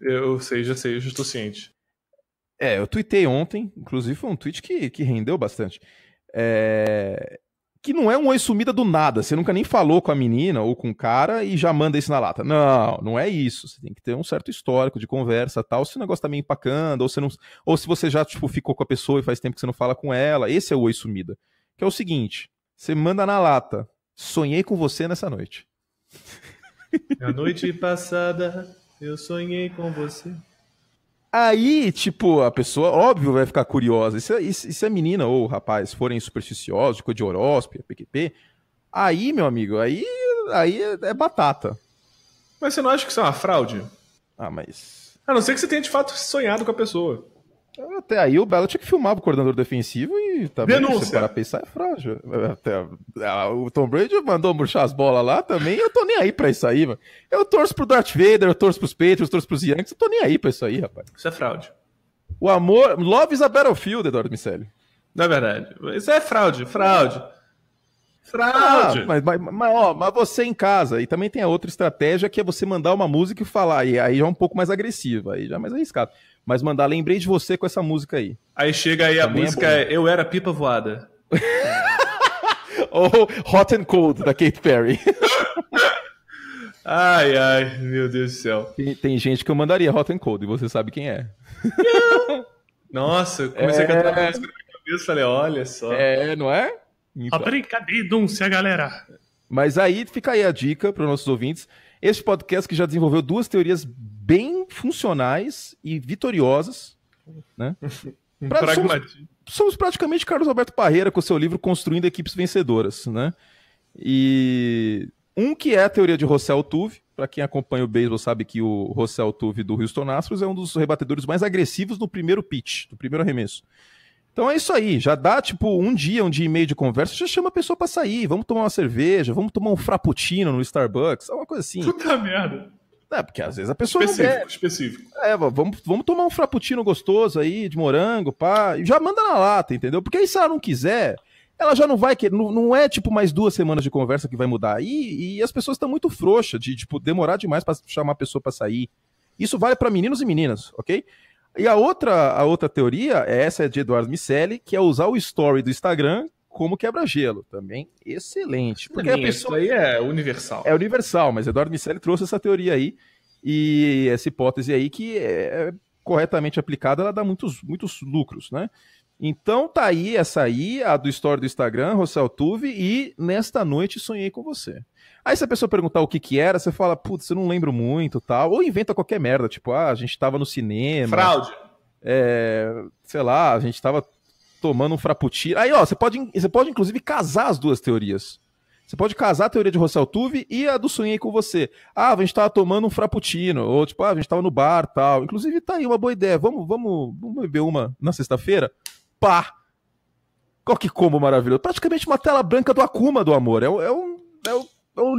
Eu sei, já sei, eu já estou ciente. É, eu tuitei ontem, inclusive foi um tweet que, que rendeu bastante. É... Que não é um oi sumida do nada. Você nunca nem falou com a menina ou com o cara e já manda isso na lata. Não, não é isso. Você tem que ter um certo histórico de conversa tal. Se o negócio tá meio empacando, ou, você não... ou se você já tipo, ficou com a pessoa e faz tempo que você não fala com ela. Esse é o oi sumida. Que é o seguinte: você manda na lata. Sonhei com você nessa noite. É a noite passada eu sonhei com você. Aí, tipo, a pessoa, óbvio, vai ficar curiosa. E se, e se a menina ou o rapaz forem supersticiosos, de horóscopo, PQP, aí, meu amigo, aí, aí é batata. Mas você não acha que isso é uma fraude? Ah, mas. A não ser que você tenha de fato sonhado com a pessoa. Até aí o tinha que filmar o coordenador defensivo e também, Denúncia. para pensar, é frágil. Até, é, o Tom Brady mandou murchar as bolas lá também, eu tô nem aí pra isso aí, mano. Eu torço pro Darth Vader, eu torço pros Patriots, eu torço pros Yankees, eu tô nem aí pra isso aí, rapaz. Isso é fraude. O amor... Love is a battlefield, Eduardo Micelli. Não é verdade. Isso é fraude, fraude. Fraude. Ah, mas, mas, mas, ó, mas você em casa. E também tem a outra estratégia que é você mandar uma música e falar. E aí já é um pouco mais agressiva, aí já é mais arriscado. Mas mandar, lembrei de você com essa música aí. Aí chega aí também a é música é Eu Era Pipa Voada. Ou Hot and Cold, da Kate Perry. ai, ai, meu Deus do céu. Tem, tem, gente que eu mandaria Hot and Cold, e você sabe quem é. Nossa, eu comecei é... a cantar a é. música na minha cabeça, falei, olha só. É, não é? A brincadeira, se a galera. Mas aí fica aí a dica para os nossos ouvintes. Este podcast que já desenvolveu duas teorias bem funcionais e vitoriosas, né? pra, somos, somos, praticamente Carlos Alberto Parreira com seu livro Construindo Equipes Vencedoras, né? E um que é a teoria de Rossell Tuve, para quem acompanha o beisebol sabe que o Rossell Tuve do Houston Astros é um dos rebatedores mais agressivos no primeiro pitch, no primeiro arremesso. Então é isso aí, já dá tipo um dia, um dia e meio de conversa, já chama a pessoa para sair, vamos tomar uma cerveja, vamos tomar um frappuccino no Starbucks, alguma é coisa assim. Puta merda. É, porque às vezes a pessoa específico, não quer. Específico. É, vamos, vamos tomar um frappuccino gostoso aí, de morango, pá, e já manda na lata, entendeu? Porque aí se ela não quiser, ela já não vai querer, não, não é tipo mais duas semanas de conversa que vai mudar. E, e as pessoas estão muito frouxas de, tipo, demorar demais para chamar a pessoa para sair. Isso vale para meninos e meninas, ok? E a outra, a outra teoria, é essa é de Eduardo Miscelli que é usar o story do Instagram como quebra-gelo. Também excelente. Porque Sim, a pessoa... Isso aí é universal. É universal, mas Eduardo Miscelli trouxe essa teoria aí. E essa hipótese aí que é corretamente aplicada, ela dá muitos, muitos lucros, né? Então tá aí essa aí, a do story do Instagram, Rossel Tuve, e nesta noite sonhei com você. Aí se a pessoa perguntar o que que era, você fala, putz, eu não lembro muito tal. Ou inventa qualquer merda, tipo, ah, a gente tava no cinema. Fraude. É, sei lá, a gente tava tomando um frappuccino. Aí, ó, você pode, você pode inclusive casar as duas teorias. Você pode casar a teoria de Rossel Tuve e a do Sonhei com você. Ah, a gente tava tomando um frappuccino, ou tipo, ah, a gente tava no bar, tal. Inclusive tá aí uma boa ideia. Vamos, vamos, vamos beber uma na sexta-feira? Pá! Qual que combo maravilhoso. Praticamente uma tela branca do Akuma do amor. É, é um, é um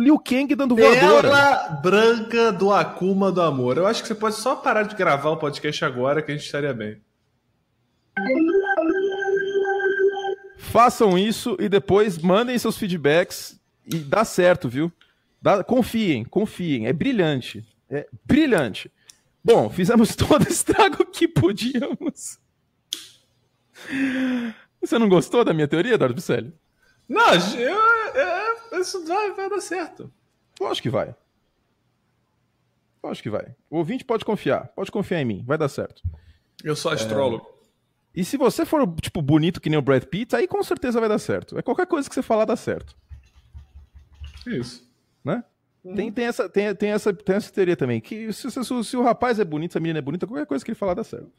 Liu Kang dando voadora. Ela branca do Akuma do Amor. Eu acho que você pode só parar de gravar o podcast agora que a gente estaria bem. Façam isso e depois mandem seus feedbacks e dá certo, viu? Dá... confiem, confiem. É brilhante. É brilhante. Bom, fizemos todo o estrago que podíamos. Você não gostou da minha teoria, Eduardo Bicelli? Não, eu, eu isso vai, vai dar certo. Eu acho que vai. Eu acho que vai. O ouvinte pode confiar. Pode confiar em mim. Vai dar certo. Eu sou astrólogo. É... E se você for, tipo, bonito que nem o Brad Pitt, aí com certeza vai dar certo. É qualquer coisa que você falar dá certo. Isso. Né? Uhum. Tem, tem, essa, tem, tem, essa, tem essa teoria também. Que se, se, se o rapaz é bonito, se a menina é bonita, qualquer coisa que ele falar dá certo.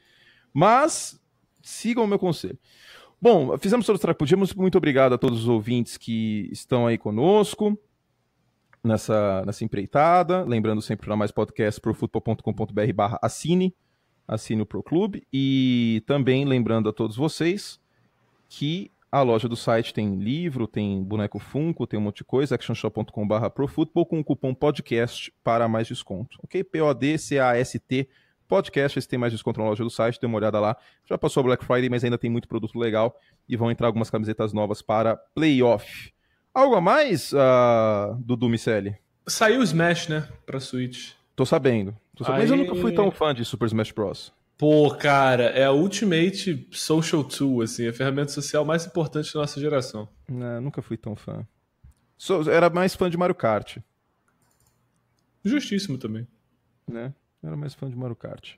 Mas sigam o meu conselho. Bom, fizemos todos o que podíamos. Muito obrigado a todos os ouvintes que estão aí conosco nessa, nessa empreitada. Lembrando sempre para mais podcast profutbol.com.br barra assine, assine o Proclube. E também lembrando a todos vocês que a loja do site tem livro, tem boneco Funko, tem um monte de coisa, actionshop.com.br barra com o cupom podcast para mais desconto. Ok? P-O-D-C-A-S-T podcast. Esse tem mais desconto na loja do site, dê uma olhada lá. Já passou Black Friday, mas ainda tem muito produto legal e vão entrar algumas camisetas novas para playoff. Algo a mais, uh, Dudu Miceli? Saiu o Smash, né, pra Switch. Tô sabendo. Tô sabendo. Aí... Mas eu nunca fui tão fã de Super Smash Bros. Pô, cara, é a Ultimate Social Tool, assim, a ferramenta social mais importante da nossa geração. Não, nunca fui tão fã. Sou, era mais fã de Mario Kart. Justíssimo também. Né? era mais fã de Mario Kart.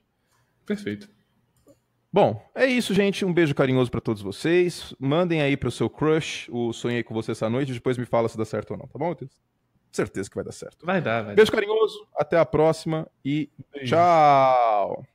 Perfeito. Bom, é isso, gente. Um beijo carinhoso para todos vocês. Mandem aí pro seu crush o Sonhei com Você essa noite. e Depois me fala se dá certo ou não, tá bom, Matheus? Certeza que vai dar certo. Vai dar, vai Beijo dar. carinhoso. Até a próxima e tchau.